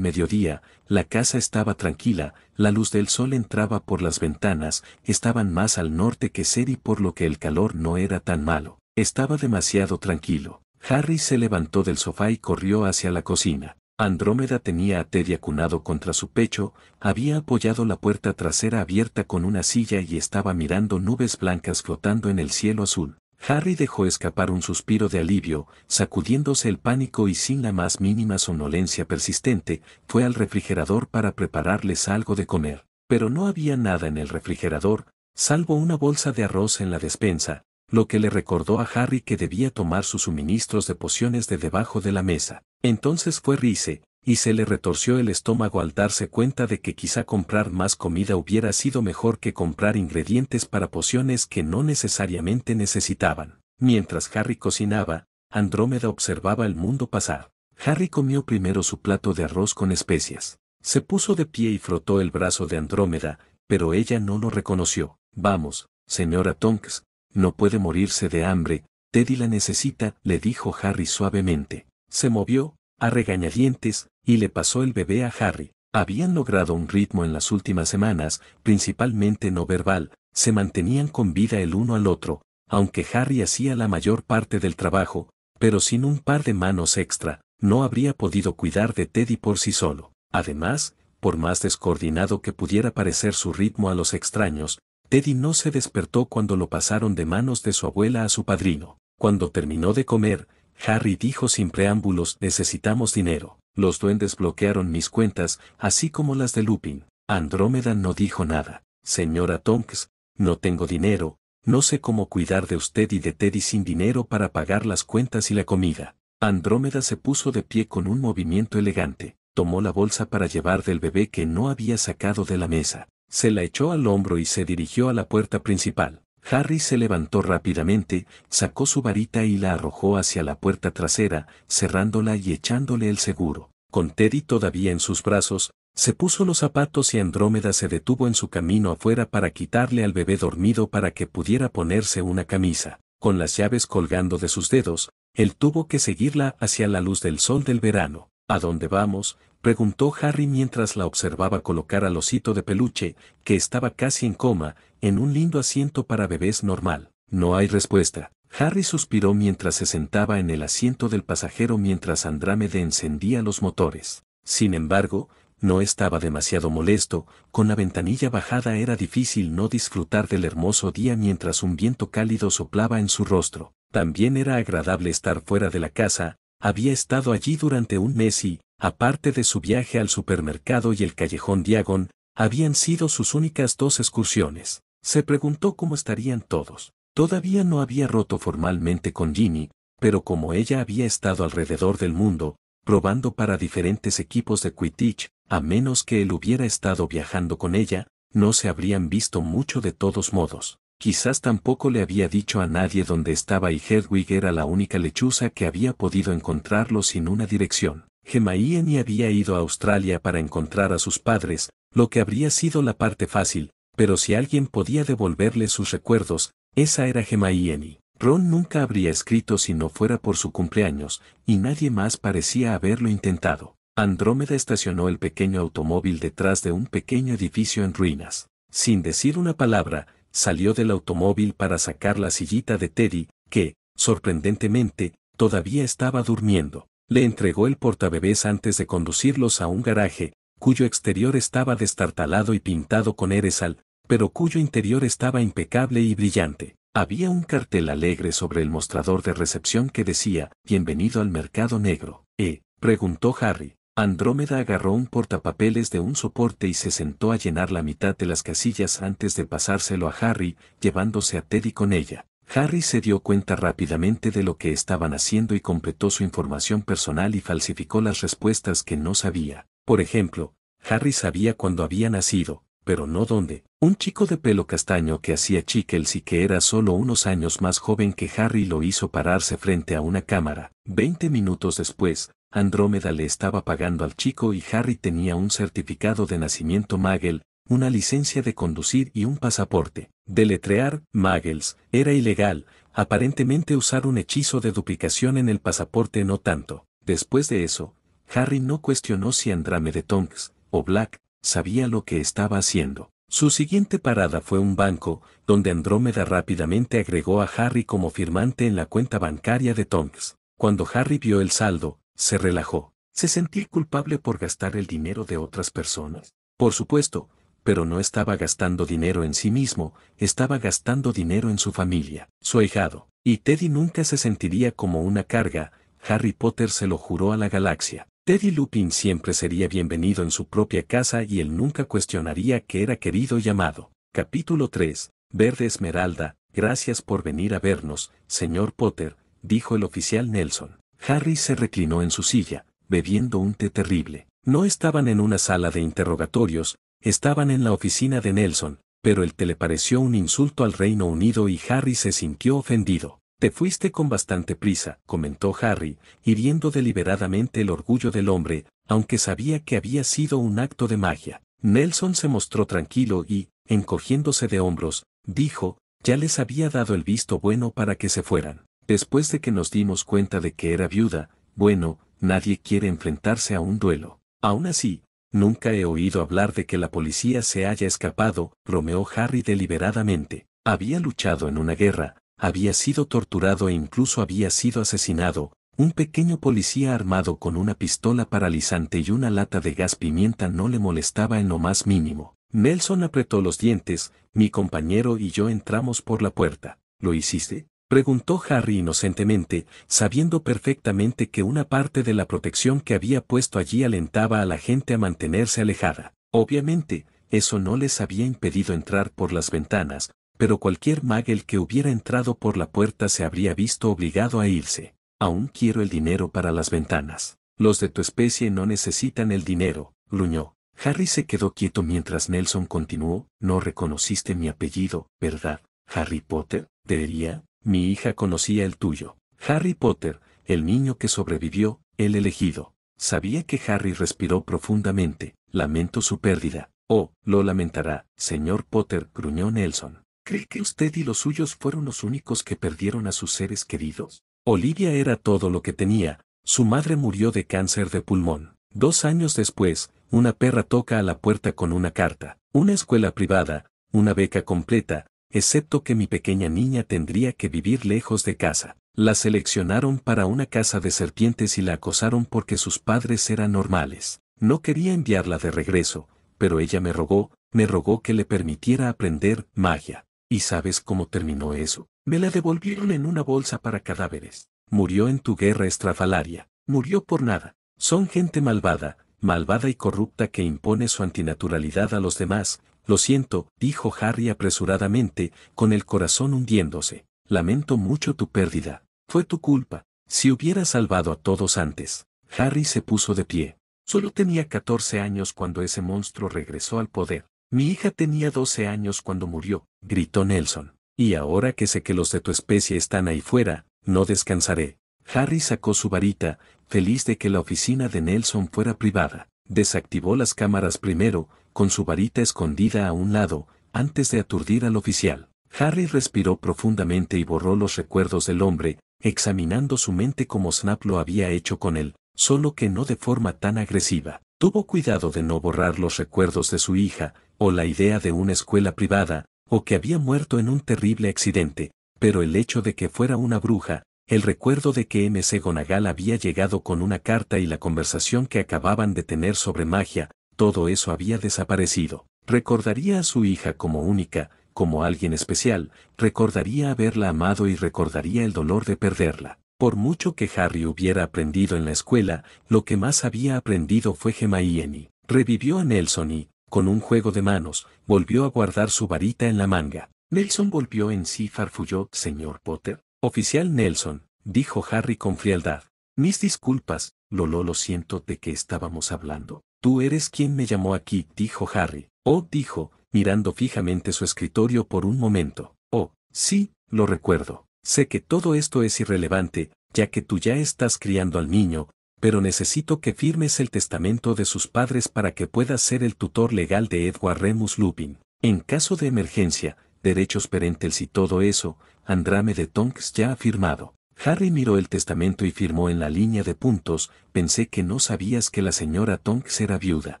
mediodía, la casa estaba tranquila, la luz del sol entraba por las ventanas, estaban más al norte que Seri por lo que el calor no era tan malo. Estaba demasiado tranquilo. Harry se levantó del sofá y corrió hacia la cocina. Andrómeda tenía a Teddy acunado contra su pecho, había apoyado la puerta trasera abierta con una silla y estaba mirando nubes blancas flotando en el cielo azul. Harry dejó escapar un suspiro de alivio, sacudiéndose el pánico y sin la más mínima somnolencia persistente, fue al refrigerador para prepararles algo de comer. Pero no había nada en el refrigerador, salvo una bolsa de arroz en la despensa, lo que le recordó a Harry que debía tomar sus suministros de pociones de debajo de la mesa. Entonces fue Rice, y se le retorció el estómago al darse cuenta de que quizá comprar más comida hubiera sido mejor que comprar ingredientes para pociones que no necesariamente necesitaban. Mientras Harry cocinaba, Andrómeda observaba el mundo pasar. Harry comió primero su plato de arroz con especias. Se puso de pie y frotó el brazo de Andrómeda, pero ella no lo reconoció. Vamos, señora Tonks, no puede morirse de hambre, Teddy la necesita, le dijo Harry suavemente. Se movió, a regañadientes, y le pasó el bebé a Harry. Habían logrado un ritmo en las últimas semanas, principalmente no verbal, se mantenían con vida el uno al otro, aunque Harry hacía la mayor parte del trabajo, pero sin un par de manos extra, no habría podido cuidar de Teddy por sí solo. Además, por más descoordinado que pudiera parecer su ritmo a los extraños, Teddy no se despertó cuando lo pasaron de manos de su abuela a su padrino. Cuando terminó de comer, Harry dijo sin preámbulos, necesitamos dinero. Los duendes bloquearon mis cuentas, así como las de Lupin. Andrómeda no dijo nada. Señora Tonks, no tengo dinero, no sé cómo cuidar de usted y de Teddy sin dinero para pagar las cuentas y la comida. Andrómeda se puso de pie con un movimiento elegante. Tomó la bolsa para llevar del bebé que no había sacado de la mesa. Se la echó al hombro y se dirigió a la puerta principal. Harry se levantó rápidamente, sacó su varita y la arrojó hacia la puerta trasera, cerrándola y echándole el seguro. Con Teddy todavía en sus brazos, se puso los zapatos y Andrómeda se detuvo en su camino afuera para quitarle al bebé dormido para que pudiera ponerse una camisa. Con las llaves colgando de sus dedos, él tuvo que seguirla hacia la luz del sol del verano. ¿A dónde vamos? preguntó Harry mientras la observaba colocar al osito de peluche, que estaba casi en coma, en un lindo asiento para bebés normal. No hay respuesta. Harry suspiró mientras se sentaba en el asiento del pasajero mientras Andrámede encendía los motores. Sin embargo, no estaba demasiado molesto, con la ventanilla bajada era difícil no disfrutar del hermoso día mientras un viento cálido soplaba en su rostro. También era agradable estar fuera de la casa, había estado allí durante un mes y, aparte de su viaje al supermercado y el callejón Diagon, habían sido sus únicas dos excursiones. Se preguntó cómo estarían todos. Todavía no había roto formalmente con Ginny, pero como ella había estado alrededor del mundo, probando para diferentes equipos de Quidditch, a menos que él hubiera estado viajando con ella, no se habrían visto mucho de todos modos. Quizás tampoco le había dicho a nadie dónde estaba y Hedwig era la única lechuza que había podido encontrarlo sin una dirección. Annie había ido a Australia para encontrar a sus padres, lo que habría sido la parte fácil, pero si alguien podía devolverle sus recuerdos, esa era Annie. Ron nunca habría escrito si no fuera por su cumpleaños, y nadie más parecía haberlo intentado. Andrómeda estacionó el pequeño automóvil detrás de un pequeño edificio en ruinas. Sin decir una palabra, salió del automóvil para sacar la sillita de Teddy, que, sorprendentemente, todavía estaba durmiendo le entregó el portabebés antes de conducirlos a un garaje, cuyo exterior estaba destartalado y pintado con eresal, pero cuyo interior estaba impecable y brillante. Había un cartel alegre sobre el mostrador de recepción que decía, Bienvenido al mercado negro. ¿Eh? preguntó Harry. Andrómeda agarró un portapapeles de un soporte y se sentó a llenar la mitad de las casillas antes de pasárselo a Harry, llevándose a Teddy con ella. Harry se dio cuenta rápidamente de lo que estaban haciendo y completó su información personal y falsificó las respuestas que no sabía. Por ejemplo, Harry sabía cuándo había nacido, pero no dónde. Un chico de pelo castaño que hacía chicles y que era solo unos años más joven que Harry lo hizo pararse frente a una cámara. Veinte minutos después, Andrómeda le estaba pagando al chico y Harry tenía un certificado de nacimiento Magel, una licencia de conducir y un pasaporte. Deletrear, Muggles, era ilegal, aparentemente usar un hechizo de duplicación en el pasaporte no tanto. Después de eso, Harry no cuestionó si de Tonks, o Black, sabía lo que estaba haciendo. Su siguiente parada fue un banco, donde Andrómeda rápidamente agregó a Harry como firmante en la cuenta bancaria de Tonks. Cuando Harry vio el saldo, se relajó. ¿Se sentía culpable por gastar el dinero de otras personas? Por supuesto, pero no estaba gastando dinero en sí mismo, estaba gastando dinero en su familia, su ahijado. Y Teddy nunca se sentiría como una carga, Harry Potter se lo juró a la galaxia. Teddy Lupin siempre sería bienvenido en su propia casa y él nunca cuestionaría que era querido y amado. Capítulo 3. Verde Esmeralda, gracias por venir a vernos, señor Potter, dijo el oficial Nelson. Harry se reclinó en su silla, bebiendo un té terrible. No estaban en una sala de interrogatorios, Estaban en la oficina de Nelson, pero él te le pareció un insulto al Reino Unido y Harry se sintió ofendido. Te fuiste con bastante prisa, comentó Harry, hiriendo deliberadamente el orgullo del hombre, aunque sabía que había sido un acto de magia. Nelson se mostró tranquilo y, encogiéndose de hombros, dijo, ya les había dado el visto bueno para que se fueran. Después de que nos dimos cuenta de que era viuda, bueno, nadie quiere enfrentarse a un duelo. Aún así, Nunca he oído hablar de que la policía se haya escapado, bromeó Harry deliberadamente. Había luchado en una guerra, había sido torturado e incluso había sido asesinado, un pequeño policía armado con una pistola paralizante y una lata de gas pimienta no le molestaba en lo más mínimo. Nelson apretó los dientes, mi compañero y yo entramos por la puerta. ¿Lo hiciste? Preguntó Harry inocentemente, sabiendo perfectamente que una parte de la protección que había puesto allí alentaba a la gente a mantenerse alejada. Obviamente, eso no les había impedido entrar por las ventanas, pero cualquier magel que hubiera entrado por la puerta se habría visto obligado a irse. Aún quiero el dinero para las ventanas. Los de tu especie no necesitan el dinero, gruñó. Harry se quedó quieto mientras Nelson continuó, no reconociste mi apellido, ¿verdad? Harry Potter, debería, mi hija conocía el tuyo. Harry Potter, el niño que sobrevivió, el elegido. Sabía que Harry respiró profundamente. Lamento su pérdida. Oh, lo lamentará, señor Potter, gruñó Nelson. ¿Cree que usted y los suyos fueron los únicos que perdieron a sus seres queridos? Olivia era todo lo que tenía. Su madre murió de cáncer de pulmón. Dos años después, una perra toca a la puerta con una carta, una escuela privada, una beca completa, excepto que mi pequeña niña tendría que vivir lejos de casa. La seleccionaron para una casa de serpientes y la acosaron porque sus padres eran normales. No quería enviarla de regreso, pero ella me rogó, me rogó que le permitiera aprender magia. ¿Y sabes cómo terminó eso? Me la devolvieron en una bolsa para cadáveres. Murió en tu guerra estrafalaria. Murió por nada. Son gente malvada, malvada y corrupta que impone su antinaturalidad a los demás, lo siento, dijo Harry apresuradamente, con el corazón hundiéndose. Lamento mucho tu pérdida. Fue tu culpa. Si hubiera salvado a todos antes. Harry se puso de pie. Solo tenía catorce años cuando ese monstruo regresó al poder. Mi hija tenía doce años cuando murió, gritó Nelson. Y ahora que sé que los de tu especie están ahí fuera, no descansaré. Harry sacó su varita, feliz de que la oficina de Nelson fuera privada. Desactivó las cámaras primero, con su varita escondida a un lado, antes de aturdir al oficial. Harry respiró profundamente y borró los recuerdos del hombre, examinando su mente como Snap lo había hecho con él, solo que no de forma tan agresiva. Tuvo cuidado de no borrar los recuerdos de su hija, o la idea de una escuela privada, o que había muerto en un terrible accidente, pero el hecho de que fuera una bruja, el recuerdo de que M.C. Gonagal había llegado con una carta y la conversación que acababan de tener sobre magia, todo eso había desaparecido. Recordaría a su hija como única, como alguien especial, recordaría haberla amado y recordaría el dolor de perderla. Por mucho que Harry hubiera aprendido en la escuela, lo que más había aprendido fue Gemma y Revivió a Nelson y, con un juego de manos, volvió a guardar su varita en la manga. Nelson volvió en sí farfulló, señor Potter. Oficial Nelson, dijo Harry con frialdad. Mis disculpas, Lolo, lo siento de que estábamos hablando. Tú eres quien me llamó aquí, dijo Harry. Oh, dijo, mirando fijamente su escritorio por un momento. Oh, sí, lo recuerdo. Sé que todo esto es irrelevante, ya que tú ya estás criando al niño, pero necesito que firmes el testamento de sus padres para que puedas ser el tutor legal de Edward Remus Lupin. En caso de emergencia, derechos parentales y todo eso, Andrame de Tonks ya ha firmado. Harry miró el testamento y firmó en la línea de puntos, pensé que no sabías que la señora Tonks era viuda,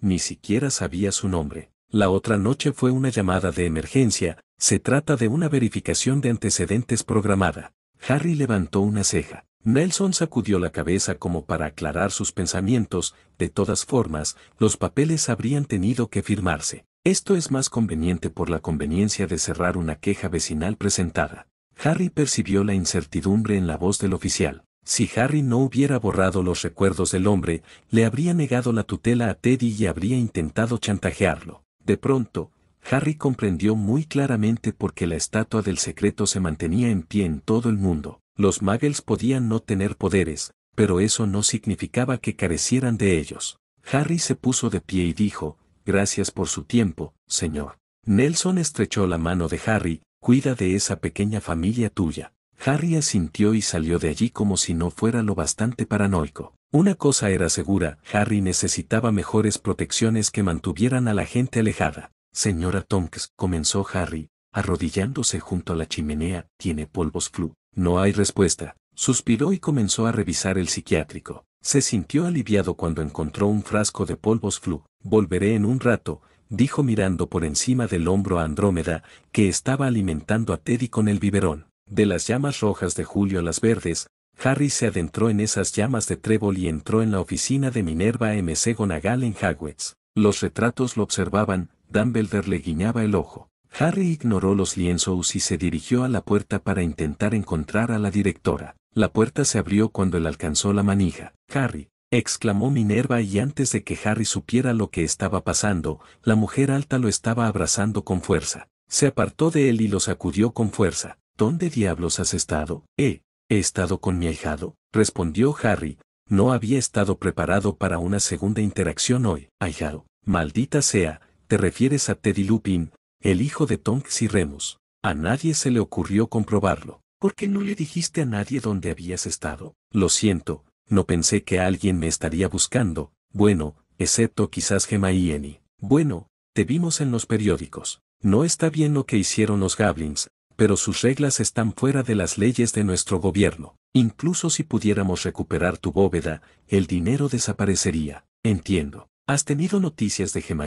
ni siquiera sabía su nombre. La otra noche fue una llamada de emergencia, se trata de una verificación de antecedentes programada. Harry levantó una ceja. Nelson sacudió la cabeza como para aclarar sus pensamientos, de todas formas, los papeles habrían tenido que firmarse. Esto es más conveniente por la conveniencia de cerrar una queja vecinal presentada. Harry percibió la incertidumbre en la voz del oficial. Si Harry no hubiera borrado los recuerdos del hombre, le habría negado la tutela a Teddy y habría intentado chantajearlo. De pronto, Harry comprendió muy claramente por qué la estatua del secreto se mantenía en pie en todo el mundo. Los muggles podían no tener poderes, pero eso no significaba que carecieran de ellos. Harry se puso de pie y dijo, Gracias por su tiempo, señor. Nelson estrechó la mano de Harry, cuida de esa pequeña familia tuya. Harry asintió y salió de allí como si no fuera lo bastante paranoico. Una cosa era segura, Harry necesitaba mejores protecciones que mantuvieran a la gente alejada. Señora Tonks, comenzó Harry, arrodillándose junto a la chimenea, tiene polvos flu. No hay respuesta. Suspiró y comenzó a revisar el psiquiátrico. Se sintió aliviado cuando encontró un frasco de polvos flu. Volveré en un rato, dijo mirando por encima del hombro a Andrómeda, que estaba alimentando a Teddy con el biberón. De las llamas rojas de Julio a las verdes, Harry se adentró en esas llamas de trébol y entró en la oficina de Minerva M.C. Gonagal en Hagwitz. Los retratos lo observaban, Dumbledore le guiñaba el ojo. Harry ignoró los lienzos y se dirigió a la puerta para intentar encontrar a la directora. La puerta se abrió cuando él alcanzó la manija. Harry, exclamó Minerva y antes de que Harry supiera lo que estaba pasando, la mujer alta lo estaba abrazando con fuerza. Se apartó de él y lo sacudió con fuerza. ¿Dónde diablos has estado? Eh, he estado con mi ahijado, respondió Harry. No había estado preparado para una segunda interacción hoy, ahijado. Maldita sea, te refieres a Teddy Lupin, el hijo de Tonks y Remus. A nadie se le ocurrió comprobarlo. ¿Por qué no le dijiste a nadie dónde habías estado? Lo siento, no pensé que alguien me estaría buscando, bueno, excepto quizás Gemma Bueno, te vimos en los periódicos. No está bien lo que hicieron los Gablins, pero sus reglas están fuera de las leyes de nuestro gobierno. Incluso si pudiéramos recuperar tu bóveda, el dinero desaparecería. Entiendo. ¿Has tenido noticias de Gemma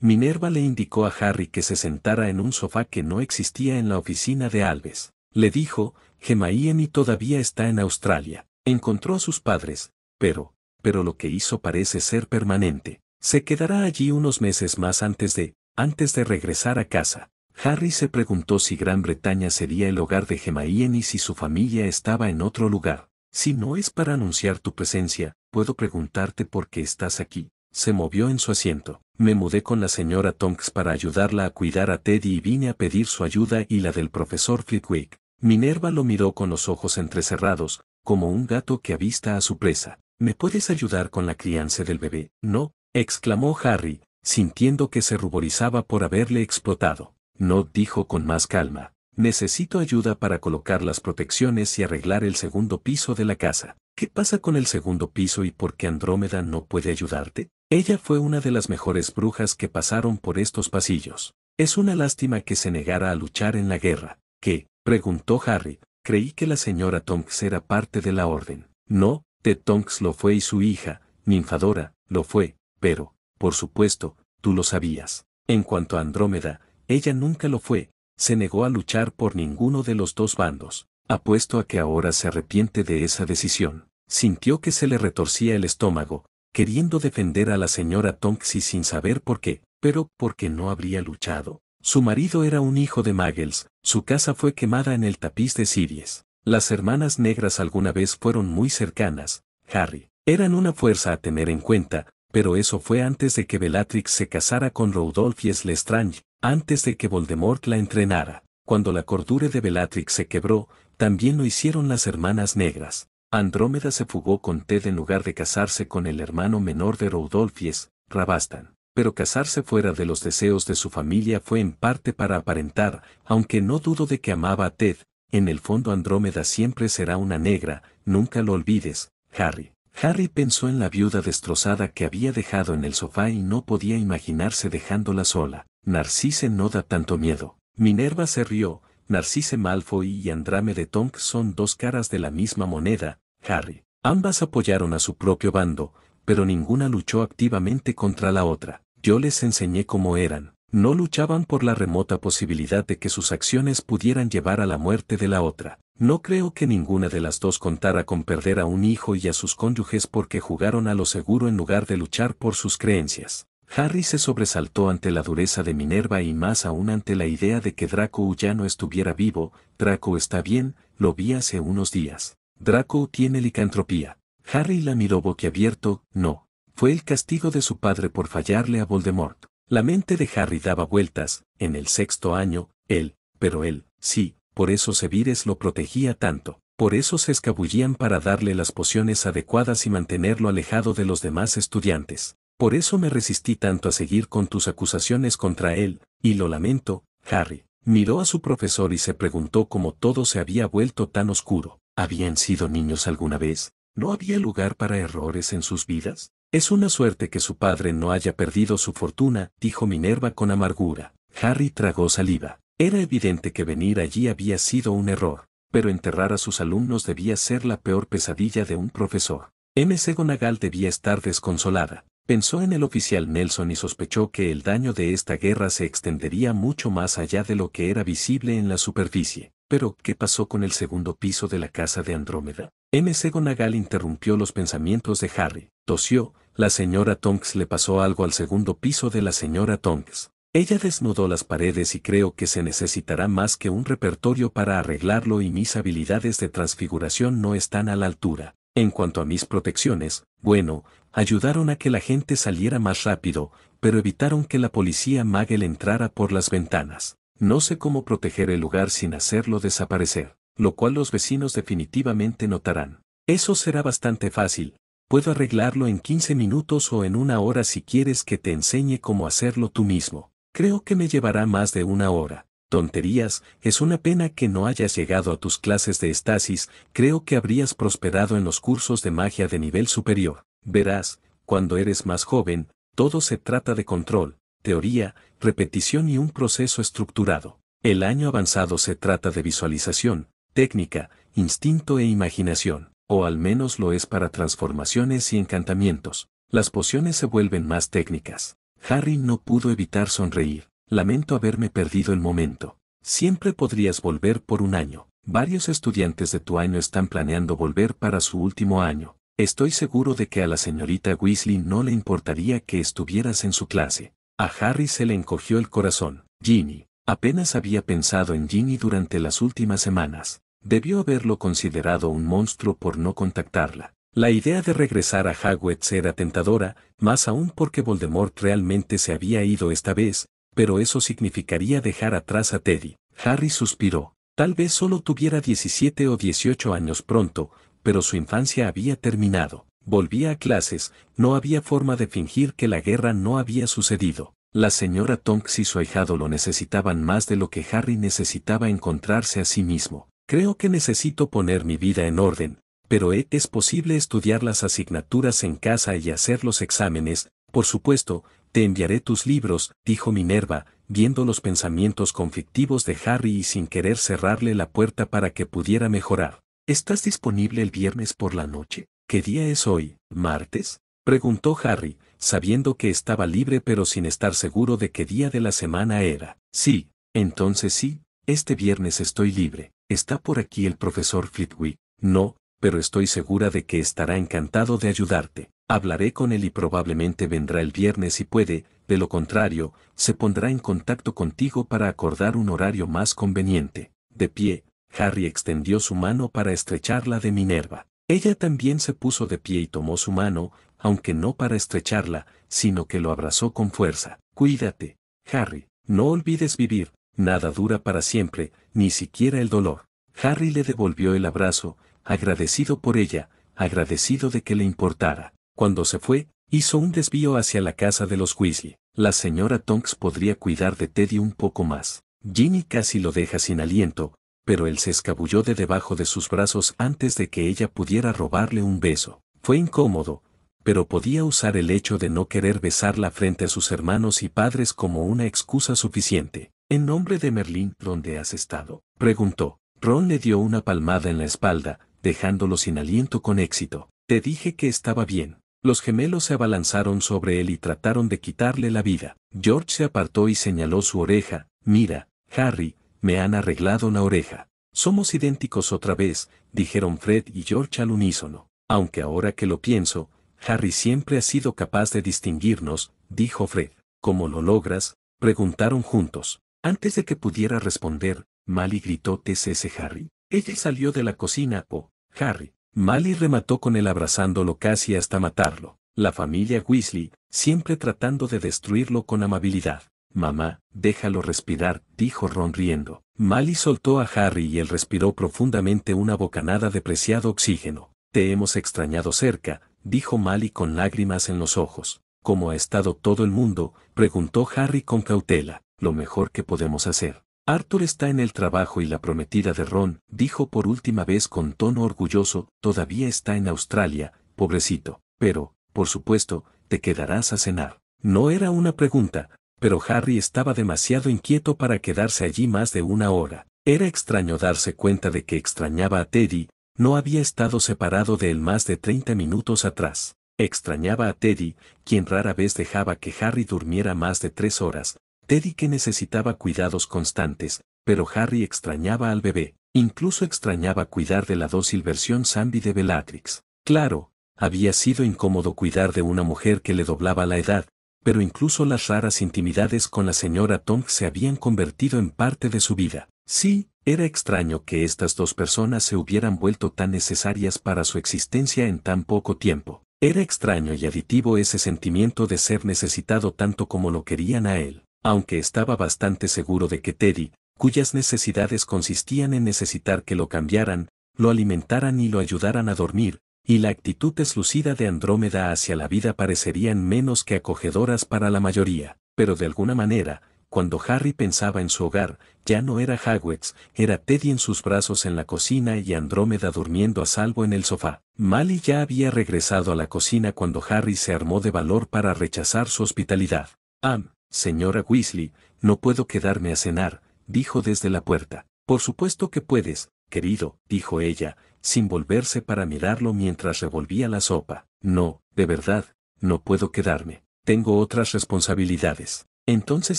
Minerva le indicó a Harry que se sentara en un sofá que no existía en la oficina de Alves. Le dijo, Gemma todavía está en Australia. Encontró a sus padres, pero, pero lo que hizo parece ser permanente. Se quedará allí unos meses más antes de, antes de regresar a casa. Harry se preguntó si Gran Bretaña sería el hogar de Gemayien y si su familia estaba en otro lugar. Si no es para anunciar tu presencia, puedo preguntarte por qué estás aquí. Se movió en su asiento. Me mudé con la señora Tonks para ayudarla a cuidar a Teddy y vine a pedir su ayuda y la del profesor Flitwick. Minerva lo miró con los ojos entrecerrados, como un gato que avista a su presa. ¿Me puedes ayudar con la crianza del bebé? No, exclamó Harry, sintiendo que se ruborizaba por haberle explotado. No dijo con más calma. Necesito ayuda para colocar las protecciones y arreglar el segundo piso de la casa. ¿Qué pasa con el segundo piso y por qué Andrómeda no puede ayudarte? Ella fue una de las mejores brujas que pasaron por estos pasillos. Es una lástima que se negara a luchar en la guerra. ¿Qué? preguntó Harry, creí que la señora Tonks era parte de la orden. No, de Tonks lo fue y su hija, ninfadora, lo fue, pero, por supuesto, tú lo sabías. En cuanto a Andrómeda, ella nunca lo fue, se negó a luchar por ninguno de los dos bandos. Apuesto a que ahora se arrepiente de esa decisión. Sintió que se le retorcía el estómago, queriendo defender a la señora Tonks y sin saber por qué, pero porque no habría luchado. Su marido era un hijo de Magels, su casa fue quemada en el tapiz de Siries. Las hermanas negras alguna vez fueron muy cercanas, Harry. Eran una fuerza a tener en cuenta, pero eso fue antes de que Bellatrix se casara con Rodolphe Lestrange, antes de que Voldemort la entrenara. Cuando la cordura de Bellatrix se quebró, también lo hicieron las hermanas negras. Andrómeda se fugó con Ted en lugar de casarse con el hermano menor de Rodolphe, Rabastan pero casarse fuera de los deseos de su familia fue en parte para aparentar, aunque no dudo de que amaba a Ted, en el fondo Andrómeda siempre será una negra, nunca lo olvides, Harry. Harry pensó en la viuda destrozada que había dejado en el sofá y no podía imaginarse dejándola sola. Narcisse no da tanto miedo. Minerva se rió, Narcisse Malfoy y de Tonk son dos caras de la misma moneda, Harry. Ambas apoyaron a su propio bando, pero ninguna luchó activamente contra la otra yo les enseñé cómo eran, no luchaban por la remota posibilidad de que sus acciones pudieran llevar a la muerte de la otra. No creo que ninguna de las dos contara con perder a un hijo y a sus cónyuges porque jugaron a lo seguro en lugar de luchar por sus creencias. Harry se sobresaltó ante la dureza de Minerva y más aún ante la idea de que Draco ya no estuviera vivo. Draco está bien, lo vi hace unos días. Draco tiene licantropía. Harry la miró boquiabierto, no, fue el castigo de su padre por fallarle a Voldemort. La mente de Harry daba vueltas, en el sexto año, él, pero él, sí, por eso Severus lo protegía tanto, por eso se escabullían para darle las pociones adecuadas y mantenerlo alejado de los demás estudiantes. Por eso me resistí tanto a seguir con tus acusaciones contra él, y lo lamento, Harry. Miró a su profesor y se preguntó cómo todo se había vuelto tan oscuro. ¿Habían sido niños alguna vez? ¿No había lugar para errores en sus vidas? Es una suerte que su padre no haya perdido su fortuna, dijo Minerva con amargura. Harry tragó saliva. Era evidente que venir allí había sido un error, pero enterrar a sus alumnos debía ser la peor pesadilla de un profesor. M.C. Gonagal debía estar desconsolada. Pensó en el oficial Nelson y sospechó que el daño de esta guerra se extendería mucho más allá de lo que era visible en la superficie. Pero, ¿qué pasó con el segundo piso de la casa de Andrómeda? M. Gonagal interrumpió los pensamientos de Harry. Tosió, la señora Tonks le pasó algo al segundo piso de la señora Tonks. Ella desnudó las paredes y creo que se necesitará más que un repertorio para arreglarlo y mis habilidades de transfiguración no están a la altura. En cuanto a mis protecciones, bueno, ayudaron a que la gente saliera más rápido, pero evitaron que la policía Magel entrara por las ventanas. No sé cómo proteger el lugar sin hacerlo desaparecer, lo cual los vecinos definitivamente notarán. Eso será bastante fácil. Puedo arreglarlo en 15 minutos o en una hora si quieres que te enseñe cómo hacerlo tú mismo. Creo que me llevará más de una hora. Tonterías, es una pena que no hayas llegado a tus clases de estasis, creo que habrías prosperado en los cursos de magia de nivel superior. Verás, cuando eres más joven, todo se trata de control, teoría, repetición y un proceso estructurado. El año avanzado se trata de visualización, técnica, instinto e imaginación, o al menos lo es para transformaciones y encantamientos. Las pociones se vuelven más técnicas. Harry no pudo evitar sonreír. Lamento haberme perdido el momento. Siempre podrías volver por un año. Varios estudiantes de tu año están planeando volver para su último año. Estoy seguro de que a la señorita Weasley no le importaría que estuvieras en su clase. A Harry se le encogió el corazón. Ginny. Apenas había pensado en Ginny durante las últimas semanas. Debió haberlo considerado un monstruo por no contactarla. La idea de regresar a Hogwarts era tentadora, más aún porque Voldemort realmente se había ido esta vez, pero eso significaría dejar atrás a Teddy. Harry suspiró. Tal vez solo tuviera 17 o 18 años pronto, pero su infancia había terminado. Volvía a clases, no había forma de fingir que la guerra no había sucedido. La señora Tonks y su ahijado lo necesitaban más de lo que Harry necesitaba encontrarse a sí mismo. Creo que necesito poner mi vida en orden, pero e, es posible estudiar las asignaturas en casa y hacer los exámenes, por supuesto, te enviaré tus libros, dijo Minerva, viendo los pensamientos conflictivos de Harry y sin querer cerrarle la puerta para que pudiera mejorar. ¿Estás disponible el viernes por la noche? ¿Qué día es hoy? ¿Martes? preguntó Harry, sabiendo que estaba libre pero sin estar seguro de qué día de la semana era. Sí, entonces sí, este viernes estoy libre. ¿Está por aquí el profesor Flitwick? No, pero estoy segura de que estará encantado de ayudarte. Hablaré con él y probablemente vendrá el viernes si puede, de lo contrario, se pondrá en contacto contigo para acordar un horario más conveniente. De pie, Harry extendió su mano para estrecharla de Minerva. Ella también se puso de pie y tomó su mano, aunque no para estrecharla, sino que lo abrazó con fuerza. Cuídate, Harry, no olvides vivir, nada dura para siempre, ni siquiera el dolor. Harry le devolvió el abrazo, agradecido por ella, agradecido de que le importara. Cuando se fue, hizo un desvío hacia la casa de los Weasley. La señora Tonks podría cuidar de Teddy un poco más. Ginny casi lo deja sin aliento, pero él se escabulló de debajo de sus brazos antes de que ella pudiera robarle un beso. Fue incómodo, pero podía usar el hecho de no querer besarla frente a sus hermanos y padres como una excusa suficiente. ¿En nombre de Merlín, dónde has estado? preguntó. Ron le dio una palmada en la espalda, dejándolo sin aliento con éxito. Te dije que estaba bien. Los gemelos se abalanzaron sobre él y trataron de quitarle la vida. George se apartó y señaló su oreja. Mira, Harry, me han arreglado la oreja. Somos idénticos otra vez, dijeron Fred y George al unísono. Aunque ahora que lo pienso, Harry siempre ha sido capaz de distinguirnos, dijo Fred. ¿Cómo lo logras? preguntaron juntos. Antes de que pudiera responder, Mali gritó TCS Harry. Ella salió de la cocina, oh, Harry. mali remató con él abrazándolo casi hasta matarlo. La familia Weasley, siempre tratando de destruirlo con amabilidad. Mamá, déjalo respirar, dijo Ron riendo. Mali soltó a Harry y él respiró profundamente una bocanada de preciado oxígeno. Te hemos extrañado cerca, dijo Mali con lágrimas en los ojos. ¿Cómo ha estado todo el mundo? preguntó Harry con cautela. Lo mejor que podemos hacer. Arthur está en el trabajo y la prometida de Ron, dijo por última vez con tono orgulloso, todavía está en Australia, pobrecito. Pero, por supuesto, te quedarás a cenar. No era una pregunta, pero Harry estaba demasiado inquieto para quedarse allí más de una hora. Era extraño darse cuenta de que extrañaba a Teddy, no había estado separado de él más de 30 minutos atrás. Extrañaba a Teddy, quien rara vez dejaba que Harry durmiera más de tres horas, Teddy que necesitaba cuidados constantes, pero Harry extrañaba al bebé, incluso extrañaba cuidar de la dócil versión Zambi de Bellatrix. Claro, había sido incómodo cuidar de una mujer que le doblaba la edad, pero incluso las raras intimidades con la señora Tong se habían convertido en parte de su vida. Sí, era extraño que estas dos personas se hubieran vuelto tan necesarias para su existencia en tan poco tiempo. Era extraño y aditivo ese sentimiento de ser necesitado tanto como lo querían a él, aunque estaba bastante seguro de que Teddy, cuyas necesidades consistían en necesitar que lo cambiaran, lo alimentaran y lo ayudaran a dormir, y la actitud deslucida de Andrómeda hacia la vida parecerían menos que acogedoras para la mayoría, pero de alguna manera, cuando Harry pensaba en su hogar, ya no era Hagwex, era Teddy en sus brazos en la cocina y Andrómeda durmiendo a salvo en el sofá. Mali ya había regresado a la cocina cuando Harry se armó de valor para rechazar su hospitalidad. Am, señora Weasley, no puedo quedarme a cenar, dijo desde la puerta. Por supuesto que puedes, querido, dijo ella, sin volverse para mirarlo mientras revolvía la sopa. No, de verdad, no puedo quedarme. Tengo otras responsabilidades. Entonces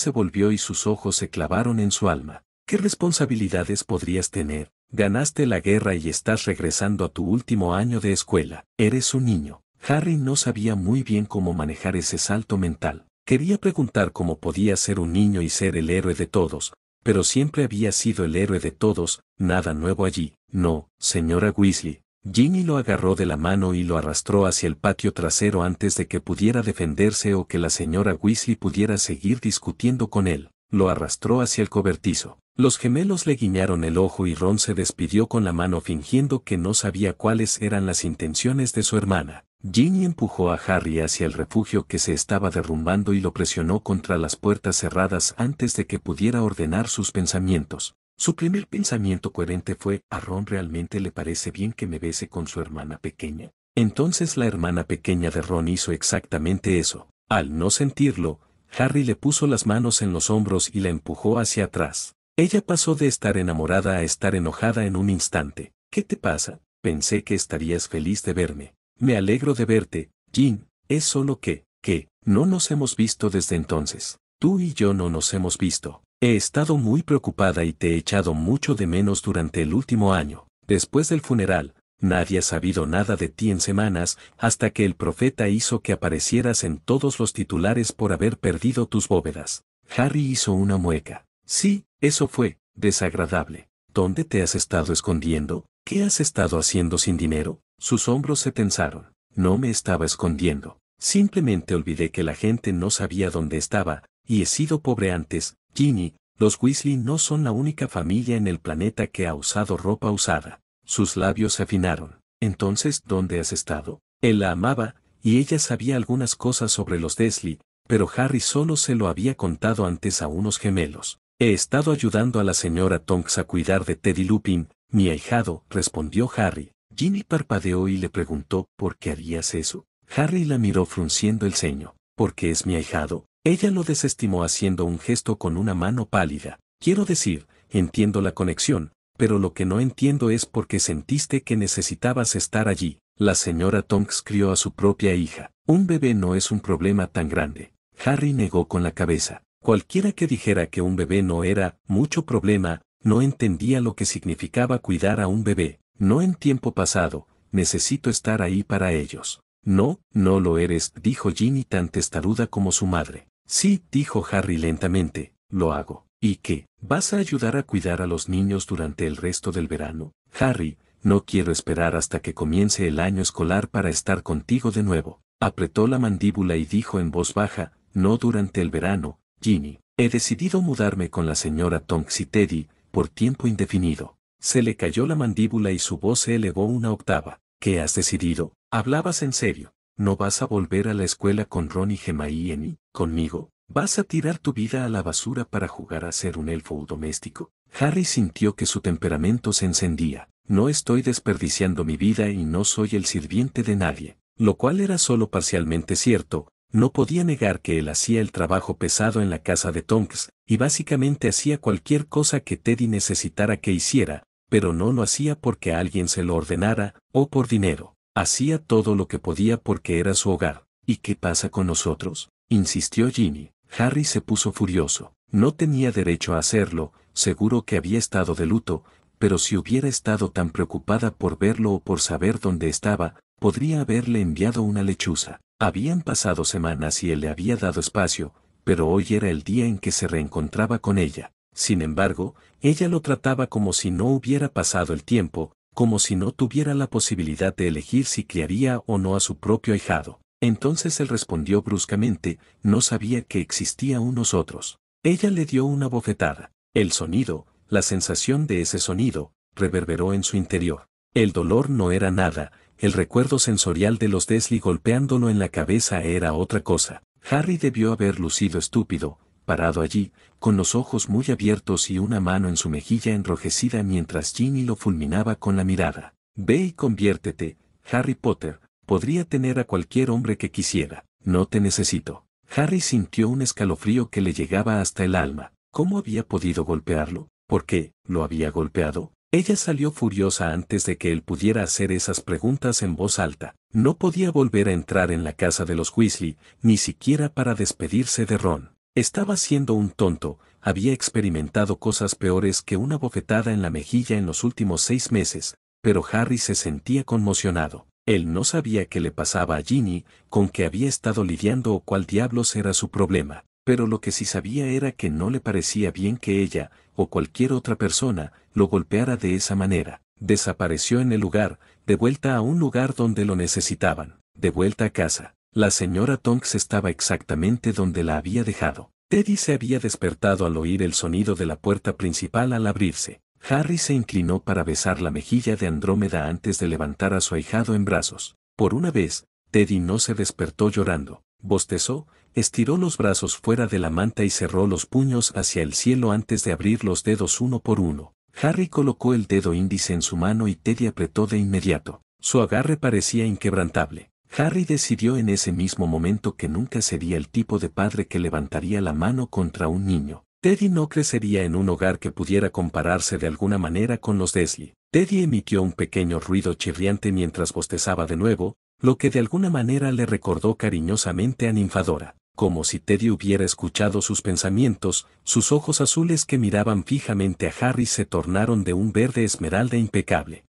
se volvió y sus ojos se clavaron en su alma. ¿Qué responsabilidades podrías tener? Ganaste la guerra y estás regresando a tu último año de escuela. Eres un niño. Harry no sabía muy bien cómo manejar ese salto mental. Quería preguntar cómo podía ser un niño y ser el héroe de todos, pero siempre había sido el héroe de todos, nada nuevo allí. No, señora Weasley. Ginny lo agarró de la mano y lo arrastró hacia el patio trasero antes de que pudiera defenderse o que la señora Weasley pudiera seguir discutiendo con él. Lo arrastró hacia el cobertizo. Los gemelos le guiñaron el ojo y Ron se despidió con la mano fingiendo que no sabía cuáles eran las intenciones de su hermana. Ginny empujó a Harry hacia el refugio que se estaba derrumbando y lo presionó contra las puertas cerradas antes de que pudiera ordenar sus pensamientos. Su primer pensamiento coherente fue, a Ron realmente le parece bien que me bese con su hermana pequeña. Entonces la hermana pequeña de Ron hizo exactamente eso. Al no sentirlo, Harry le puso las manos en los hombros y la empujó hacia atrás. Ella pasó de estar enamorada a estar enojada en un instante. ¿Qué te pasa? Pensé que estarías feliz de verme. Me alegro de verte, Jean. Es solo que, que, no nos hemos visto desde entonces. Tú y yo no nos hemos visto. He estado muy preocupada y te he echado mucho de menos durante el último año. Después del funeral, nadie ha sabido nada de ti en semanas hasta que el profeta hizo que aparecieras en todos los titulares por haber perdido tus bóvedas. Harry hizo una mueca. Sí, eso fue, desagradable. ¿Dónde te has estado escondiendo? ¿Qué has estado haciendo sin dinero? Sus hombros se tensaron. No me estaba escondiendo. Simplemente olvidé que la gente no sabía dónde estaba, y he sido pobre antes, Ginny, los Weasley no son la única familia en el planeta que ha usado ropa usada. Sus labios se afinaron. Entonces, ¿dónde has estado? Él la amaba, y ella sabía algunas cosas sobre los Desley, pero Harry solo se lo había contado antes a unos gemelos. He estado ayudando a la señora Tonks a cuidar de Teddy Lupin, mi ahijado, respondió Harry. Ginny parpadeó y le preguntó, ¿por qué harías eso? Harry la miró frunciendo el ceño. Porque es mi ahijado, ella lo desestimó haciendo un gesto con una mano pálida. Quiero decir, entiendo la conexión, pero lo que no entiendo es por qué sentiste que necesitabas estar allí. La señora Tonks crió a su propia hija. Un bebé no es un problema tan grande. Harry negó con la cabeza. Cualquiera que dijera que un bebé no era mucho problema, no entendía lo que significaba cuidar a un bebé. No en tiempo pasado, necesito estar ahí para ellos. No, no lo eres, dijo Ginny tan testaruda como su madre. Sí, dijo Harry lentamente, lo hago. ¿Y qué? ¿Vas a ayudar a cuidar a los niños durante el resto del verano? Harry, no quiero esperar hasta que comience el año escolar para estar contigo de nuevo. Apretó la mandíbula y dijo en voz baja, no durante el verano, Ginny. He decidido mudarme con la señora Tonks y Teddy, por tiempo indefinido. Se le cayó la mandíbula y su voz se elevó una octava. ¿Qué has decidido? Hablabas en serio no vas a volver a la escuela con Ron y Gemma y, conmigo, vas a tirar tu vida a la basura para jugar a ser un elfo doméstico. Harry sintió que su temperamento se encendía. No estoy desperdiciando mi vida y no soy el sirviente de nadie. Lo cual era solo parcialmente cierto, no podía negar que él hacía el trabajo pesado en la casa de Tonks, y básicamente hacía cualquier cosa que Teddy necesitara que hiciera, pero no lo hacía porque alguien se lo ordenara, o por dinero. Hacía todo lo que podía porque era su hogar. ¿Y qué pasa con nosotros? insistió Ginny. Harry se puso furioso. No tenía derecho a hacerlo, seguro que había estado de luto, pero si hubiera estado tan preocupada por verlo o por saber dónde estaba, podría haberle enviado una lechuza. Habían pasado semanas y él le había dado espacio, pero hoy era el día en que se reencontraba con ella. Sin embargo, ella lo trataba como si no hubiera pasado el tiempo, como si no tuviera la posibilidad de elegir si criaría o no a su propio ahijado. Entonces él respondió bruscamente, no sabía que existía unos otros. Ella le dio una bofetada. El sonido, la sensación de ese sonido, reverberó en su interior. El dolor no era nada, el recuerdo sensorial de los Desli golpeándolo en la cabeza era otra cosa. Harry debió haber lucido estúpido, parado allí, con los ojos muy abiertos y una mano en su mejilla enrojecida mientras Ginny lo fulminaba con la mirada. Ve y conviértete, Harry Potter, podría tener a cualquier hombre que quisiera, no te necesito. Harry sintió un escalofrío que le llegaba hasta el alma. ¿Cómo había podido golpearlo? ¿Por qué? ¿Lo había golpeado? Ella salió furiosa antes de que él pudiera hacer esas preguntas en voz alta. No podía volver a entrar en la casa de los Weasley, ni siquiera para despedirse de Ron. Estaba siendo un tonto, había experimentado cosas peores que una bofetada en la mejilla en los últimos seis meses, pero Harry se sentía conmocionado. Él no sabía qué le pasaba a Ginny, con qué había estado lidiando o cuál diablos era su problema, pero lo que sí sabía era que no le parecía bien que ella, o cualquier otra persona, lo golpeara de esa manera. Desapareció en el lugar, de vuelta a un lugar donde lo necesitaban, de vuelta a casa. La señora Tonks estaba exactamente donde la había dejado. Teddy se había despertado al oír el sonido de la puerta principal al abrirse. Harry se inclinó para besar la mejilla de Andrómeda antes de levantar a su ahijado en brazos. Por una vez, Teddy no se despertó llorando, bostezó, estiró los brazos fuera de la manta y cerró los puños hacia el cielo antes de abrir los dedos uno por uno. Harry colocó el dedo índice en su mano y Teddy apretó de inmediato. Su agarre parecía inquebrantable. Harry decidió en ese mismo momento que nunca sería el tipo de padre que levantaría la mano contra un niño. Teddy no crecería en un hogar que pudiera compararse de alguna manera con los Desley. Teddy emitió un pequeño ruido chirriante mientras bostezaba de nuevo, lo que de alguna manera le recordó cariñosamente a Ninfadora, como si Teddy hubiera escuchado sus pensamientos, sus ojos azules que miraban fijamente a Harry se tornaron de un verde esmeralda impecable.